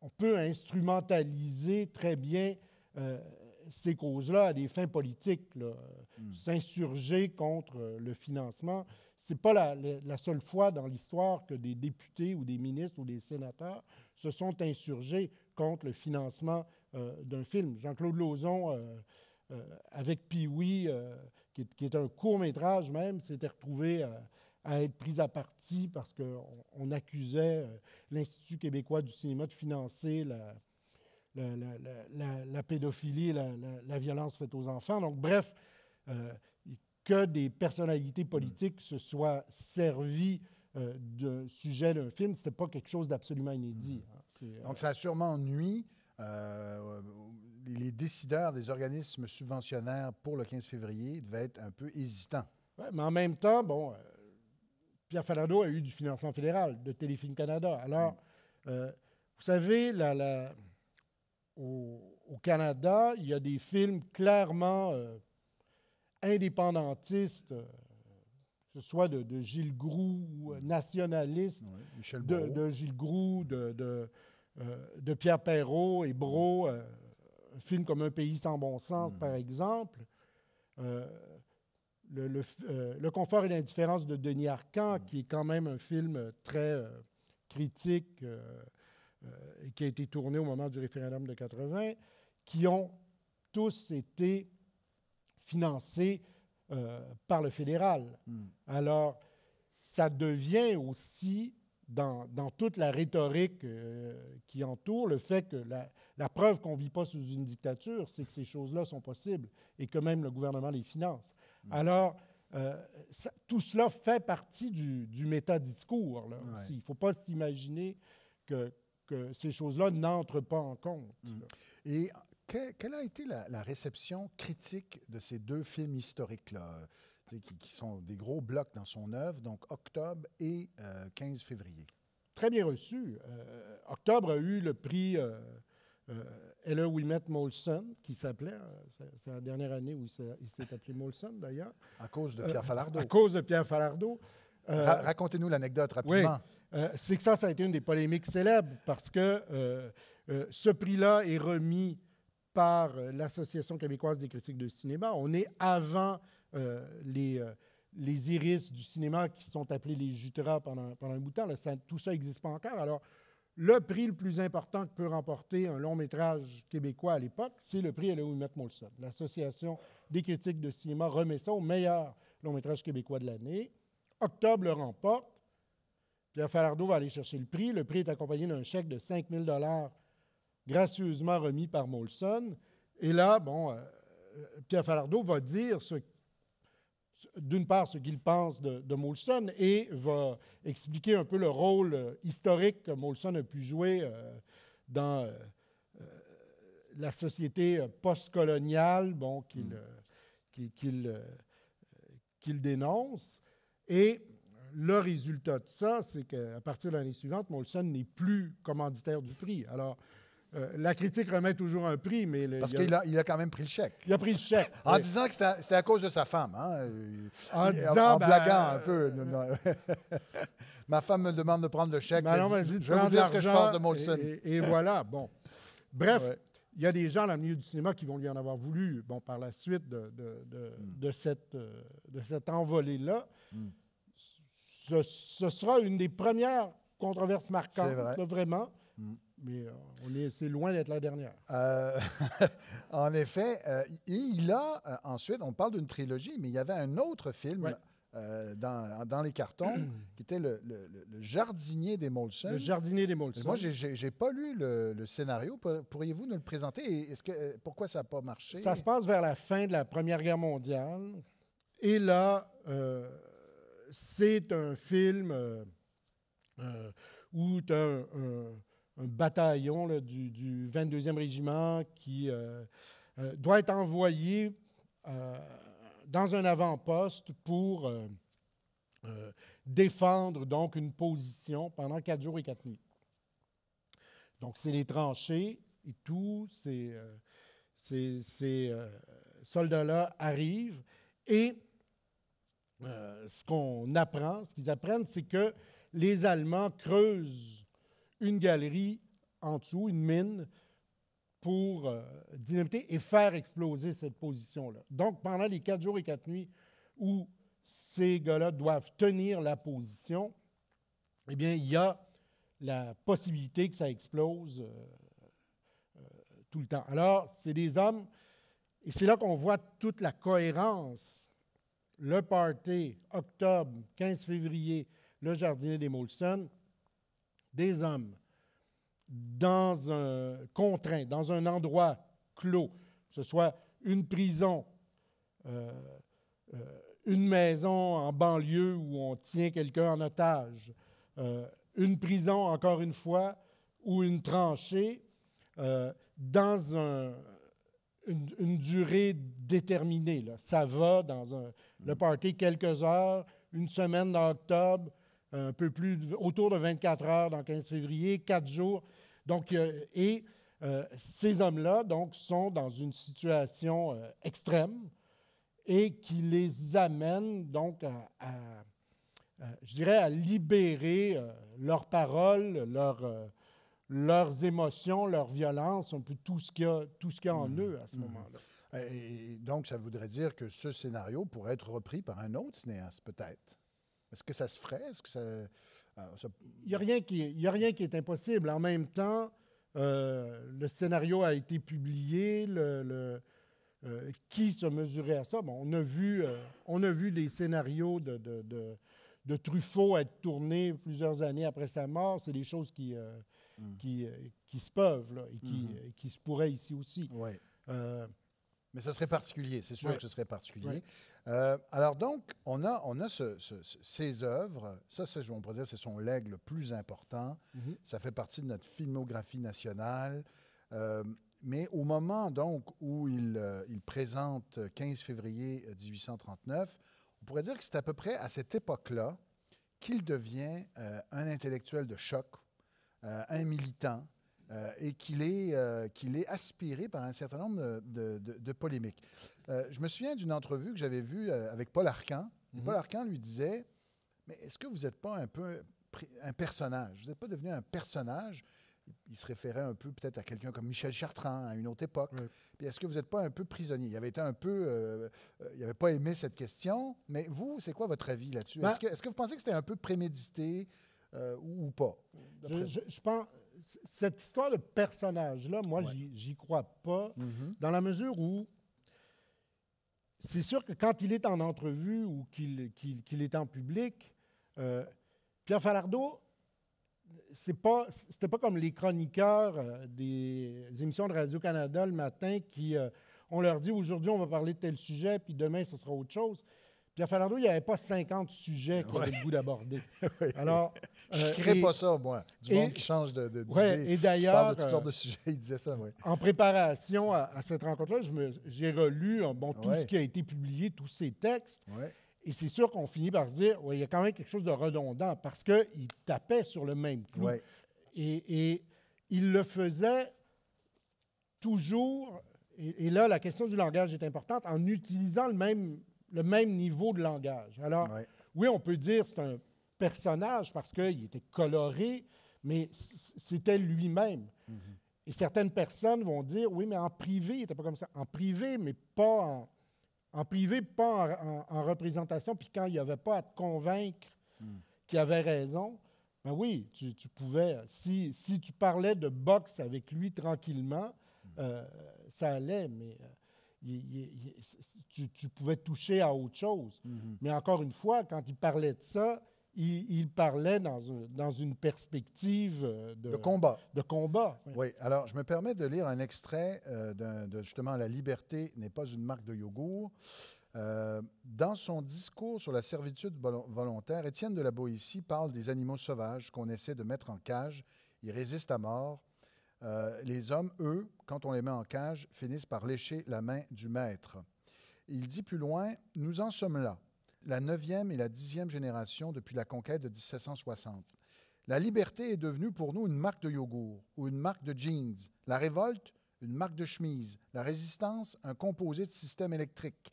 on, peut instrumentaliser très bien ces causes-là à des fins politiques. Hmm. S'insurger contre le financement, ce n'est pas la, seule fois dans l'histoire que des députés ou des ministres ou des sénateurs se sont insurgés contre le financement euh, d'un film. Jean-Claude Lauzon, euh, euh, avec Pee-Wee, qui est, un court-métrage même, s'était retrouvé à, être pris à partie parce qu'on on accusait l'Institut québécois du cinéma de financer la la, pédophilie, la, violence faite aux enfants. Donc, bref, euh, que des personnalités politiques se soient servies euh, de sujet d'un film, ce c'était pas quelque chose d'absolument inédit. Hein. Mm-hmm. Euh, Donc, ça a sûrement nuit. les décideurs des organismes subventionnaires pour le 15 février devaient être un peu hésitants. mais en même temps, bon, Pierre Falardeau a eu du financement fédéral de Téléfilm Canada. Alors, mm. vous savez, la, au, Canada, il y a des films clairement euh, indépendantistes, euh, que ce soit de, Gilles Groux, euh, nationaliste, de, Gilles Grou, de, de, Pierre Perrault et Brault, un film comme Un pays sans bon sens, mm. par exemple. Le, confort et l'indifférence de Denis Arcan, mm. qui est quand même un film très critique, euh, qui a été tournée au moment du référendum de 80, qui ont tous été financés euh, par le fédéral. Hmm. Alors, ça devient aussi dans, toute la rhétorique euh, qui entoure le fait que la, preuve qu'on ne vit pas sous une dictature, c'est que ces choses-là sont possibles et que même le gouvernement les finance. Hmm. Alors, tout cela fait partie du, métadiscours. Il ne faut pas s'imaginer que, que ces choses-là n'entrent pas en compte. Mm. Et quelle a été la, réception critique de ces deux films historiques-là, euh, qui, qui, sont des gros blocs dans son œuvre, donc Octobre et 15 euh, février? Très bien reçu. Euh, Octobre a eu le prix euh, Ella Wilmette Molson, qui s'appelait, hein, c'est la dernière année où il s'est appelé Molson d'ailleurs. À cause de Pierre Falardeau. à cause de Pierre Falardeau. Euh, racontez-nous l'anecdote rapidement. Oui. Euh, c'est que ça, ça a été une des polémiques célèbres parce que euh, ce prix-là est remis par l'Association québécoise des critiques de cinéma. On est avant les, les iris du cinéma qui sont appelés les juteras pendant, un bout de temps. tout ça n'existe pas encore. Alors, le prix le plus important que peut remporter un long métrage québécois à l'époque, c'est le prix Elohimette Molson. L'Association des critiques de cinéma remet ça au meilleur long métrage québécois de l'année. Octobre le remporte. Pierre Falardeau va aller chercher le prix. Le prix est accompagné d'un chèque de 5 000 gracieusement remis par Molson. Et là, bon, euh, Pierre Falardeau va dire d'une part ce qu'il pense de, Molson et va expliquer un peu le rôle euh, historique que Molson a pu jouer euh, dans la société postcoloniale bon, qu'il mm. dénonce. Et le résultat de ça, c'est qu'à partir de l'année suivante, Molson n'est plus commanditaire du prix. Alors, euh, la critique remet toujours un prix, mais... Parce qu'il a, il a, quand même pris le chèque. Il a pris le chèque. en disant que c'était à, cause de sa femme. Hein? En, disant, en, blaguant un euh, peu. Ma femme me demande de prendre le chèque. Ben non, je vais vous dire ce que je pense de Molson. Et, voilà, bon. Bref, il y a des gens dans le milieu du cinéma qui vont lui en avoir voulu bon, par la suite de, hmm. cette, euh, de envolée-là. Hmm. Ce, sera une des premières controverses marquantes, vraiment. Hmm. Mais euh, on est, c'est loin d'être la dernière. Euh, en effet, et il a, ensuite, on parle d'une trilogie, mais il y avait un autre film. Euh, dans, dans, les cartons, qui était le, jardinier des Molson. Le jardinier des Molson. Moi, je n'ai pas lu le, scénario. Pourriez-vous nous le présenter? est-ce que, euh, pourquoi ça n'a pas marché? Ça se passe vers la fin de la Première Guerre mondiale. Et là, euh, c'est un film où un, un, bataillon du, du, 22e régiment qui doit être envoyé dans un avant-poste pour euh, euh, défendre donc une position pendant quatre jours et quatre nuits. Donc, c'est les tranchées et tout, ces, euh, ces soldats-là arrivent et ce qu'on apprend, ce qu'ils apprennent, c'est que les Allemands creusent une galerie en dessous, une mine, pour euh, dynamiter et faire exploser cette position-là. Donc, pendant les quatre jours et quatre nuits où ces gars-là doivent tenir la position, eh bien, il y a la possibilité que ça explose euh, euh, tout le temps. Alors, c'est des hommes, et c'est là qu'on voit toute la cohérence. Le party, octobre, 15 février, le jardinier des Molson, des hommes dans un contraint, dans un endroit clos, que ce soit une prison, euh, euh, une maison en banlieue où on tient quelqu'un en otage, euh, une prison, encore une fois, ou une tranchée, dans une, durée déterminée. Là. Ça va dans le mm. party quelques heures, une semaine dans octobre, un peu plus, autour de 24 heures, dans 15 février, quatre jours. Donc, euh, et euh, ces hommes-là, donc, sont dans une situation euh, extrême et qui les amène, donc, à, je dirais, à libérer leurs paroles, leurs leurs émotions, leur violence, on peut tout ce qu'il y a, en mmh. eux à ce mmh. moment-là. Et donc, ça voudrait dire que ce scénario pourrait être repris par un autre cinéaste, peut-être. Est-ce que ça se ferait? Euh, il n'y a, rien qui, a rien qui est impossible. En même temps, euh, le scénario a été publié. Le, euh, qui se mesurait à ça? Bon, on, a vu, on a vu les scénarios de, Truffaut être tournés plusieurs années après sa mort. C'est des choses qui, mm. qui, se peuvent et qui, mm-hmm. qui, se pourraient ici aussi. Ouais. Mais ce serait particulier, c'est sûr que ce serait particulier. Euh, alors donc, on a, on a ce, ces œuvres, ça, on dire, c'est son legs le plus important. Mm-hmm. Ça fait partie de notre filmographie nationale. Euh, mais au moment donc où il, euh, présente 15 février 1839, on pourrait dire que c'est à peu près à cette époque-là qu'il devient un intellectuel de choc, un militant, euh, et qu'il est, euh, qu'il est aspiré par un certain nombre de, de, polémiques. Euh, je me souviens d'une entrevue que j'avais vue avec Paul Arcan. Mhm. Paul Arcan lui disait Mais est-ce que vous n'êtes pas un peu un personnage Vous n'êtes pas devenu un personnage il se référait un peu peut-être à quelqu'un comme Michel Chartrand à une autre époque. est-ce que vous n'êtes pas un peu prisonnier Il avait été un peu, il n'avait pas aimé cette question. Mais vous, c'est quoi votre avis là-dessus ben Est-ce que, vous pensez que c'était un peu prémédité ou, pas je, je, pense, cette histoire de personnage-là, moi, j'y crois pas, mhm. dans la mesure où c'est sûr que quand il est en entrevue ou qu'il est en public, euh, Pierre Falardeau, c'est pas c'était pas comme les chroniqueurs euh, des émissions de Radio Canada le matin qui ont euh, on leur dit aujourd'hui on va parler de tel sujet puis demain ce sera autre chose. Pierre Falardeau, il n'y avait pas 50 sujets qu'il avait le goût d'aborder. Alors, Je ne euh, crée pas ça, moi. Du monde qui change de, de ouais, et d'ailleurs, de euh, sujets, il disait ça, En préparation à, cette rencontre-là, j'ai relu euh, bon, tout ce qui a été publié, tous ces textes. Et c'est sûr qu'on finit par se dire, il y a quand même quelque chose de redondant parce qu'il tapait sur le même clou. Et, il le faisait toujours, et, et là, la question du langage est importante, en utilisant le même le même niveau de langage. Alors, oui, on peut dire c'est un personnage parce qu'il était coloré, mais c'était lui-même. Mm-hmm. Et certaines personnes vont dire, oui, mais en privé, il n'était pas comme ça. En privé, mais pas en, en privé, pas en, représentation. Puis quand il n'y avait pas à te convaincre mm. qu'il avait raison, ben oui, tu, pouvais. Si, si, tu parlais de boxe avec lui tranquillement, mm. euh, ça allait. Mais euh, tu, pouvais toucher à autre chose. Mm-hmm. Mais encore une fois, quand il parlait de ça, il, parlait dans, une perspective euh, de, combat. De combat. Oui. alors je me permets de lire un extrait euh, de justement La liberté n'est pas une marque de yogourt. Euh, dans son discours sur la servitude volontaire, Étienne de la Boétie parle des animaux sauvages qu'on essaie de mettre en cage. Ils résistent à mort, euh, les hommes, eux, quand on les met en cage, finissent par lécher la main du maître. Il dit plus loin, nous en sommes là, la neuvième et la dixième génération depuis la conquête de 1760. La liberté est devenue pour nous une marque de yogourt ou une marque de jeans. La révolte, une marque de chemise. La résistance, un composé de système électrique.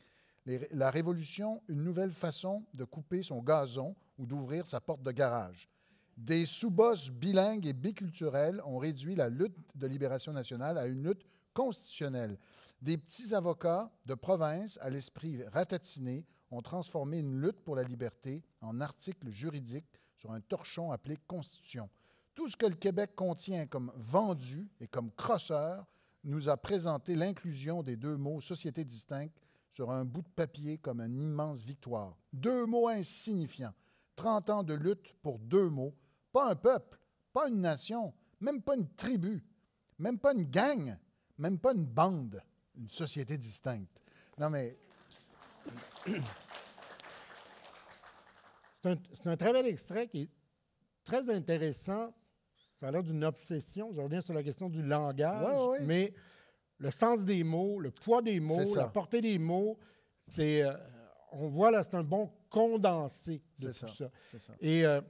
la révolution, une nouvelle façon de couper son gazon ou d'ouvrir sa porte de garage. Des sous-bosses bilingues et biculturelles ont réduit la lutte de libération nationale à une lutte constitutionnelle. Des petits avocats de province à l'esprit ratatiné ont transformé une lutte pour la liberté en article juridique sur un torchon appelé Constitution. Tout ce que le Québec contient comme vendu et comme crosseur nous a présenté l'inclusion des deux mots société distincte » sur un bout de papier comme une immense victoire. Deux mots insignifiants. Trente ans de lutte pour deux mots pas un peuple, pas une nation, même pas une tribu, même pas une gang, même pas une bande, une société distincte. Non, mais. C'est un, très bel extrait qui est très intéressant. Ça a l'air d'une obsession. Je reviens sur la question du langage, mais le sens des mots, le poids des mots, la portée des mots, c'est. Euh, on voit là, c'est un bon condensé de tout ça. Et. Euh,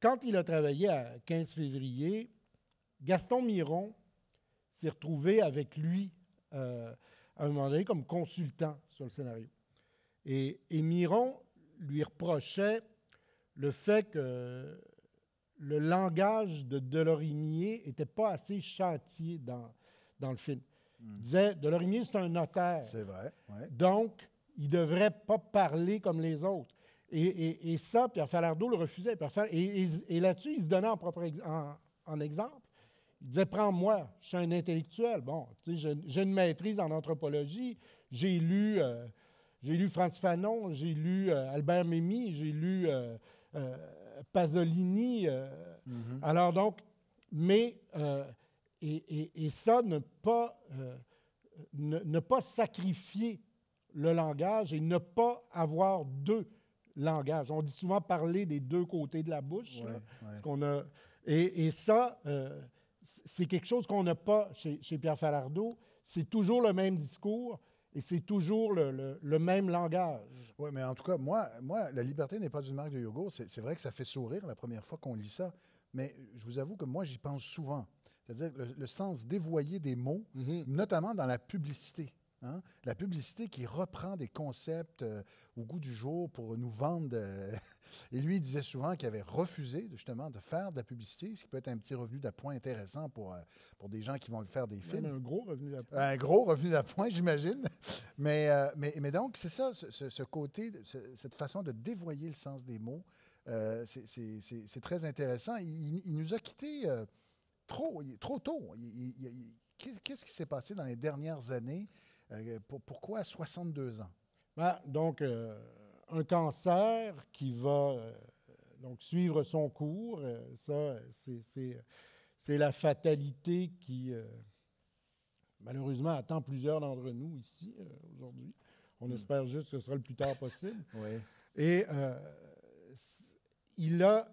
quand il a travaillé à 15 février, Gaston Miron s'est retrouvé avec lui euh, à un moment donné comme consultant sur le scénario. Et, Miron lui reprochait le fait que le langage de Delorimier n'était pas assez chantier dans, dans le film. Hmm. Il disait Delorimier, c'est un notaire. C'est vrai. Donc, il ne devrait pas parler comme les autres. Et, ça, Pierre Falardeau le refusait. Pierre et, et là-dessus, il se donnait en, propre en, exemple. Il disait Prends-moi, je suis un intellectuel. Bon, j'ai une maîtrise en anthropologie. J'ai lu, euh, lu Franz Fanon, j'ai lu euh, Albert Memmi, j'ai lu euh, Pasolini. Mm-hmm. Alors donc, mais. et, ça, ne pas, ne, ne pas sacrifier le langage et ne pas avoir deux langage. On dit souvent parler des deux côtés de la bouche. qu'on a, et, ça, euh, c'est quelque chose qu'on n'a pas chez, Pierre Falardeau. C'est toujours le même discours et c'est toujours le, même langage. Oui, mais en tout cas, moi, moi la liberté n'est pas une marque de yoga C'est vrai que ça fait sourire la première fois qu'on lit ça, mais je vous avoue que moi, j'y pense souvent. C'est-à-dire le, sens dévoyé des mots, mm-hmm. notamment dans la publicité. Hein? La publicité qui reprend des concepts euh, au goût du jour pour nous vendre. et lui, il disait souvent qu'il avait refusé justement de faire de la publicité, ce qui peut être un petit revenu d'appoint intéressant pour, euh, pour des gens qui vont le faire des films. un gros revenu d'appoint. Un gros revenu d'appoint, j'imagine. Mais, euh, mais, donc, c'est ça, ce, côté, cette façon de dévoyer le sens des mots, c'est très intéressant. Il, nous a quittés trop, trop tôt. Qu'est-ce qui s'est passé dans les dernières années? Euh, pourquoi 62 ans? Ben, donc, euh, un cancer qui va euh, donc suivre son cours, ça, c'est la fatalité qui, malheureusement, attend plusieurs d'entre nous ici aujourd'hui. On hmm. espère juste que ce sera le plus tard possible. oui. Et il a,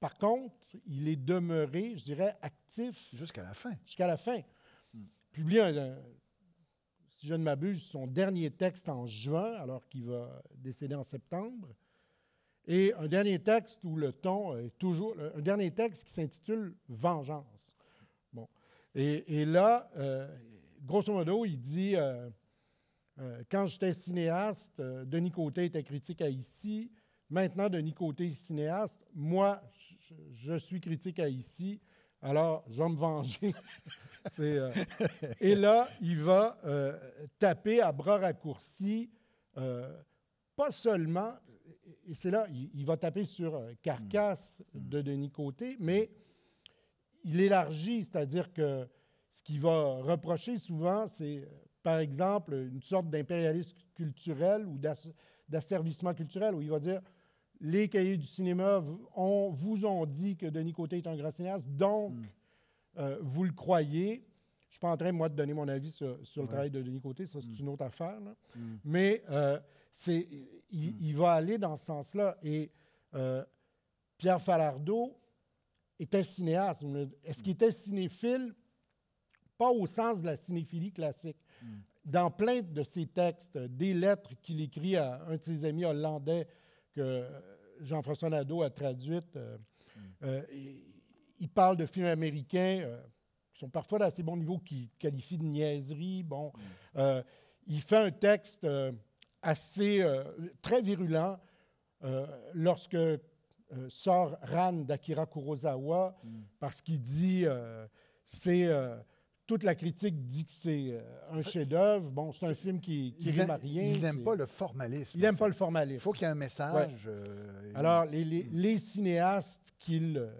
par contre, il est demeuré, je dirais, actif. Jusqu'à la fin. Jusqu'à la fin. Mmh. un si je ne m'abuse, son dernier texte en juin, alors qu'il va décéder en septembre. Et un dernier texte où le ton est toujours. Un dernier texte qui s'intitule Vengeance. Bon. Et, là, euh, grosso modo, il dit euh, euh, Quand j'étais cinéaste, Denis Côté était critique à ici. Maintenant, Denis Côté est cinéaste. Moi, je suis critique à ici. Alors, je vais me venger. Euh, et là, il va euh, taper à bras raccourcis, euh, pas seulement, et c'est là, il, va taper sur carcasse mm. Mm. de Denis Côté, mais il élargit, c'est-à-dire que ce qu'il va reprocher souvent, c'est par exemple une sorte d'impérialisme culturel ou d'asservissement culturel, où il va dire les cahiers du cinéma on, vous ont dit que Denis Côté est un grand cinéaste, donc mm. euh, vous le croyez. Je ne suis pas en train, moi, de donner mon avis sur, sur le travail de Denis Côté, ça, c'est mm. une autre affaire. Mm. Mais euh, c'est, il, va aller dans ce sens-là. Et euh, Pierre Falardeau était cinéaste. Est-ce qu'il était cinéphile? Pas au sens de la cinéphilie classique. Dans plein de ses textes, des lettres qu'il écrit à un de ses amis hollandais, que Jean-François Nadeau a traduite. Euh, euh, il parle de films américains euh, qui sont parfois d'assez bon niveau, qui qualifie de niaiserie. Bon, il fait un texte assez très virulent lorsque sort Ran d'Akira Kurosawa mm. parce qu'il dit c'est toute la critique dit que c'est euh, un chef-d'œuvre. Bon, c'est un film qui, qui rime rien. Il n'aime pas le formalisme. Il n'aime pas le formalisme. Il faut qu'il y ait un message. Euh, Alors, les, cinéastes euh,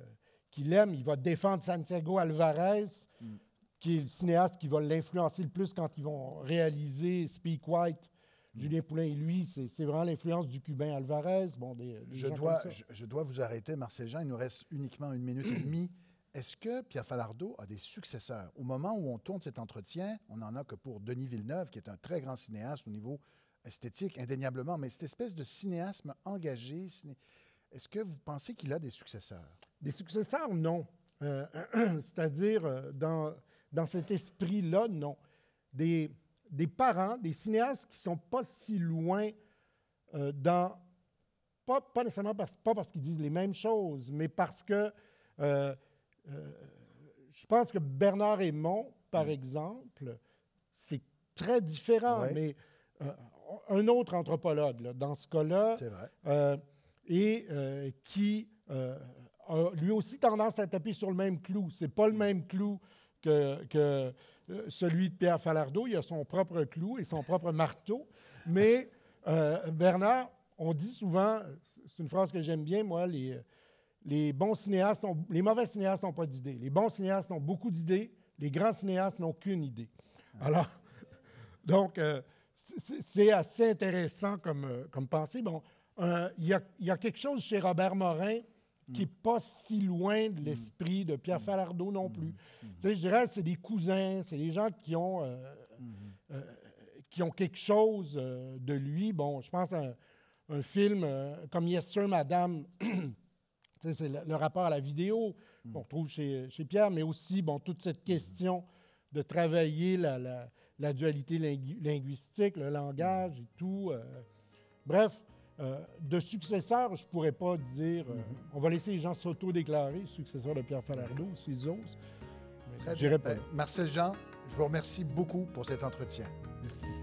qu'il aime, il va défendre Santiago Alvarez, mm. qui est le cinéaste qui va l'influencer le plus quand ils vont réaliser Speak White. Mm. Julien Poulain et lui, c'est vraiment l'influence du Cubain Alvarez. Bon, je, dois, je, je, dois vous arrêter, Marcel Jean. Il nous reste uniquement une minute et demie. Est-ce que Pierre Falardeau a des successeurs? Au moment où on tourne cet entretien, on n'en a que pour Denis Villeneuve, qui est un très grand cinéaste au niveau esthétique, indéniablement, mais cette espèce de cinéasme engagé, est-ce que vous pensez qu'il a des successeurs? Des successeurs, non. Euh, c'est-à-dire, euh, dans, dans cet esprit-là, non. Des, des parents, des cinéastes qui sont pas si loin euh, dans... Pas, nécessairement parce, parce qu'ils disent les mêmes choses, mais parce que... Euh, je pense que Bernard Aymon, par mm. exemple, c'est très différent, mais euh, un autre anthropologue, dans ce cas-là, euh, et qui a lui aussi tendance à taper sur le même clou. C'est pas le mm. même clou que, que celui de Pierre Falardeau. Il a son propre clou et son propre marteau. Mais Bernard, on dit souvent, c'est une phrase que j'aime bien, moi, les, les bons cinéastes les mauvais cinéastes n'ont pas d'idées. Les bons cinéastes ont beaucoup d'idées. Les grands cinéastes n'ont qu'une idée. Ah. Alors, donc, euh, c'est assez intéressant comme, euh, comme pensée. Bon, euh, il y, a quelque chose chez Robert Morin mm. qui n'est pas si loin de mm. l'esprit de Pierre mm. Falardeau non plus. Tu sais, Je dirais, c'est des cousins, c'est des gens qui ont, qui ont quelque chose de lui. Bon, je pense à un, un film comme Yes Sir Madame c'est le, rapport à la vidéo hmm. qu'on retrouve chez, Pierre, mais aussi bon, toute cette hmm. question de travailler la, dualité linguistique, le langage hmm. et tout. Euh, bref, euh, de successeur, je pourrais pas dire. Euh, on va laisser les gens s'auto-déclarer successeur de Pierre Falardeau, s'ils osent. J'y répète. Ben, Marcel Jean, je vous remercie beaucoup pour cet entretien. Merci.